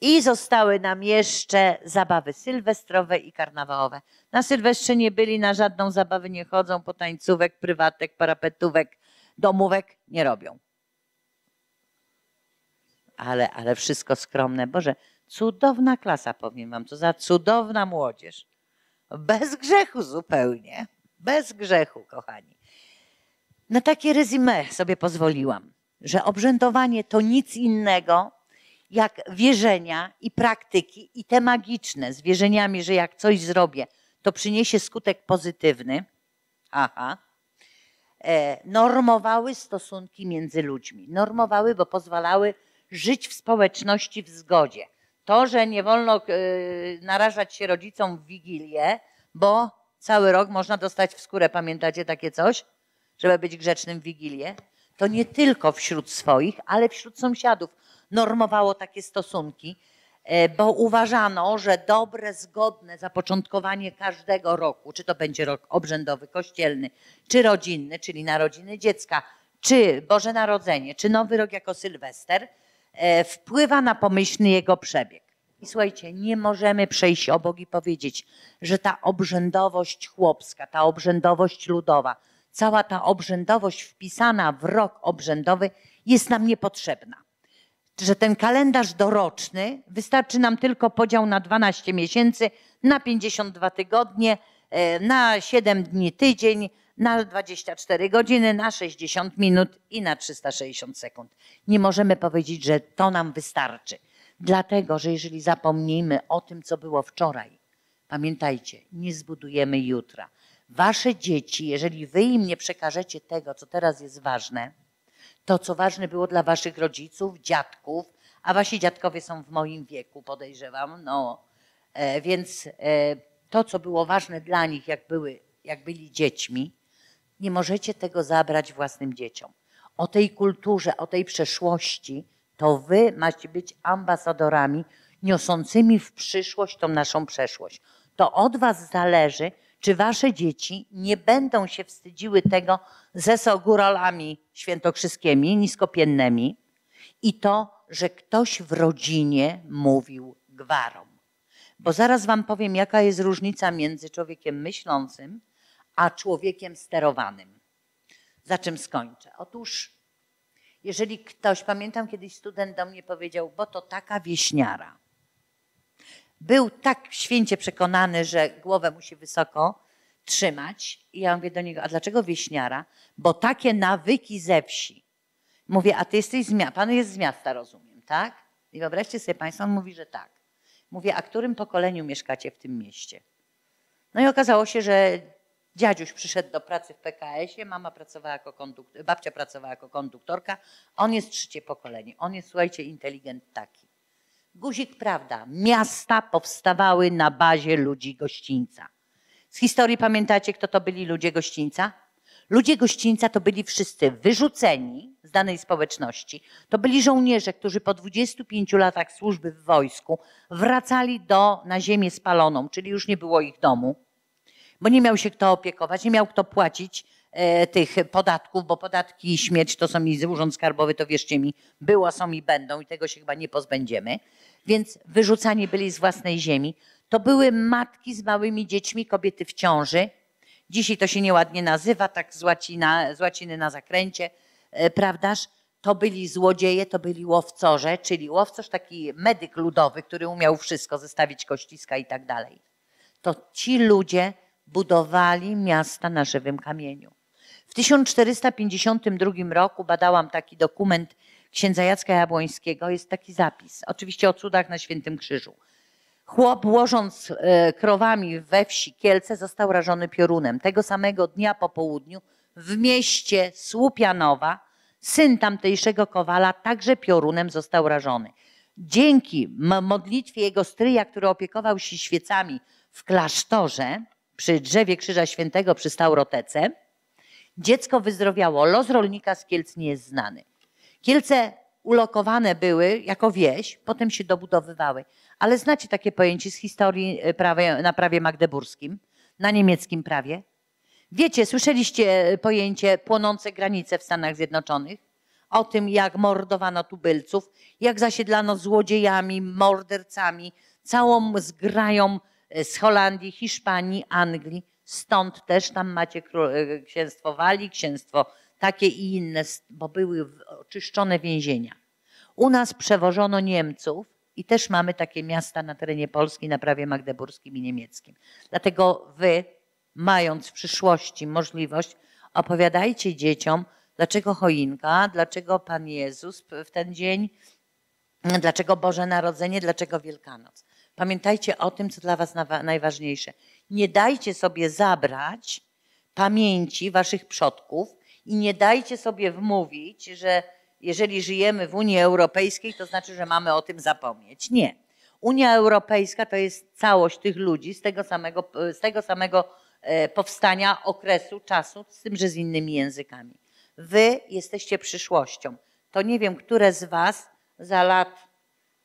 I zostały nam jeszcze zabawy sylwestrowe i karnawałowe. Na Sylwestrze nie byli, na żadną zabawę nie chodzą, po tańcówek, prywatek, parapetówek, domówek nie robią ale, ale wszystko skromne. Boże, cudowna klasa, powiem wam, co za cudowna młodzież. Bez grzechu zupełnie, bez grzechu, kochani. Na takie rezime sobie pozwoliłam, że obrzędowanie to nic innego jak wierzenia i praktyki i te magiczne z wierzeniami, że jak coś zrobię, to przyniesie skutek pozytywny. Aha. E, normowały stosunki między ludźmi. Normowały, bo pozwalały żyć w społeczności w zgodzie. To, że nie wolno e, narażać się rodzicom w Wigilię, bo cały rok można dostać w skórę, pamiętacie takie coś? Żeby być grzecznym w Wigilię. To nie tylko wśród swoich, ale wśród sąsiadów normowało takie stosunki, e, bo uważano, że dobre, zgodne zapoczątkowanie każdego roku, czy to będzie rok obrzędowy, kościelny, czy rodzinny, czyli narodziny dziecka, czy Boże Narodzenie, czy Nowy Rok jako Sylwester – E, wpływa na pomyślny jego przebieg. I słuchajcie, nie możemy przejść obok i powiedzieć, że ta obrzędowość chłopska, ta obrzędowość ludowa, cała ta obrzędowość wpisana w rok obrzędowy jest nam niepotrzebna. Że ten kalendarz doroczny wystarczy nam tylko podział na 12 miesięcy, na 52 tygodnie, e, na 7 dni tydzień, na 24 godziny, na 60 minut i na 360 sekund. Nie możemy powiedzieć, że to nam wystarczy. Dlatego, że jeżeli zapomnimy o tym, co było wczoraj, pamiętajcie, nie zbudujemy jutra. Wasze dzieci, jeżeli wy im nie przekażecie tego, co teraz jest ważne, to co ważne było dla waszych rodziców, dziadków, a wasi dziadkowie są w moim wieku, podejrzewam, no, e, więc e, to, co było ważne dla nich, jak, były, jak byli dziećmi, nie możecie tego zabrać własnym dzieciom. O tej kulturze, o tej przeszłości, to wy macie być ambasadorami niosącymi w przyszłość tą naszą przeszłość. To od was zależy, czy wasze dzieci nie będą się wstydziły tego ze sogurolami świętokrzyskimi, niskopiennymi i to, że ktoś w rodzinie mówił gwarom. Bo zaraz wam powiem, jaka jest różnica między człowiekiem myślącym, a człowiekiem sterowanym. Za czym skończę? Otóż, jeżeli ktoś, pamiętam kiedyś student do mnie powiedział, bo to taka wieśniara. Był tak święcie przekonany, że głowę musi wysoko trzymać. I ja mówię do niego, a dlaczego wieśniara? Bo takie nawyki ze wsi. Mówię, a ty jesteś z miasta, pan jest z miasta, rozumiem, tak? I wyobraźcie sobie państwo, on mówi, że tak. Mówię, a którym pokoleniu mieszkacie w tym mieście? No i okazało się, że Dziadziuś przyszedł do pracy w PKS-ie, mama pracowała jako konduktor, babcia pracowała jako konduktorka. On jest trzecie pokolenie. On jest, słuchajcie, inteligent taki. Guzik, prawda, miasta powstawały na bazie ludzi gościńca. Z historii pamiętacie, kto to byli ludzie gościńca? Ludzie gościńca to byli wszyscy wyrzuceni z danej społeczności. To byli żołnierze, którzy po 25 latach służby w wojsku wracali do, na ziemię spaloną, czyli już nie było ich domu bo nie miał się kto opiekować, nie miał kto płacić e, tych podatków, bo podatki i śmierć to są i Urząd Skarbowy, to wierzcie mi, było, są i będą i tego się chyba nie pozbędziemy. Więc wyrzucani byli z własnej ziemi. To były matki z małymi dziećmi, kobiety w ciąży. Dzisiaj to się nieładnie nazywa, tak z, łacina, z łaciny na zakręcie, e, prawdaż? To byli złodzieje, to byli łowcorze, czyli łowcorz taki medyk ludowy, który umiał wszystko, zestawić kościska i tak dalej. To ci ludzie budowali miasta na żywym kamieniu. W 1452 roku badałam taki dokument księdza Jacka Jabłońskiego. Jest taki zapis, oczywiście o cudach na Świętym Krzyżu. Chłop łożąc e, krowami we wsi Kielce został rażony piorunem. Tego samego dnia po południu w mieście Słupianowa syn tamtejszego kowala także piorunem został rażony. Dzięki modlitwie jego stryja, który opiekował się świecami w klasztorze, przy drzewie Krzyża Świętego przy Staurotece. Dziecko wyzdrowiało. Los rolnika z Kielc nie jest znany. Kielce ulokowane były jako wieś, potem się dobudowywały. Ale znacie takie pojęcie z historii e, prawie, na prawie magdeburskim, na niemieckim prawie? Wiecie, słyszeliście e, pojęcie płonące granice w Stanach Zjednoczonych? O tym, jak mordowano tubylców, jak zasiedlano złodziejami, mordercami, całą zgrają Y, z Holandii, Hiszpanii, Anglii. Stąd też tam macie y, księstwo Walii, księstwo takie i inne, bo były oczyszczone więzienia. U nas przewożono Niemców i też mamy takie miasta na terenie Polski, na prawie magdeburskim i niemieckim. Dlatego wy, mając w przyszłości możliwość, opowiadajcie dzieciom, dlaczego choinka, dlaczego Pan Jezus w ten dzień, dlaczego Boże Narodzenie, dlaczego Wielkanoc. Pamiętajcie o tym, co dla Was najważniejsze. Nie dajcie sobie zabrać pamięci Waszych przodków i nie dajcie sobie wmówić, że jeżeli żyjemy w Unii Europejskiej, to znaczy, że mamy o tym zapomnieć. Nie. Unia Europejska to jest całość tych ludzi z tego samego, z tego samego e, powstania, okresu, czasu, z tym, że z innymi językami. Wy jesteście przyszłością. To nie wiem, które z Was za lat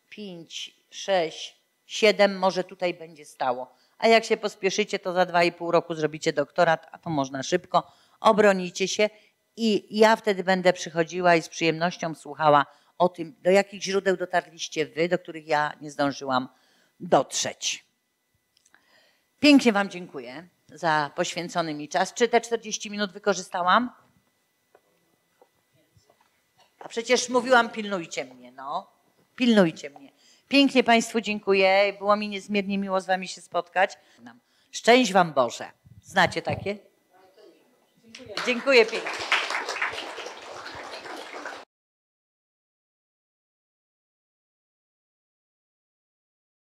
5, 6, siedem może tutaj będzie stało. A jak się pospieszycie, to za dwa i pół roku zrobicie doktorat, a to można szybko, obronicie się i ja wtedy będę przychodziła i z przyjemnością słuchała o tym, do jakich źródeł dotarliście wy, do których ja nie zdążyłam dotrzeć. Pięknie Wam dziękuję za poświęcony mi czas. Czy te 40 minut wykorzystałam? A przecież mówiłam, pilnujcie mnie, no. Pilnujcie mnie. Pięknie Państwu dziękuję. Było mi niezmiernie miło z Wami się spotkać. Szczęść Wam Boże. Znacie takie? Dziękuję pięknie.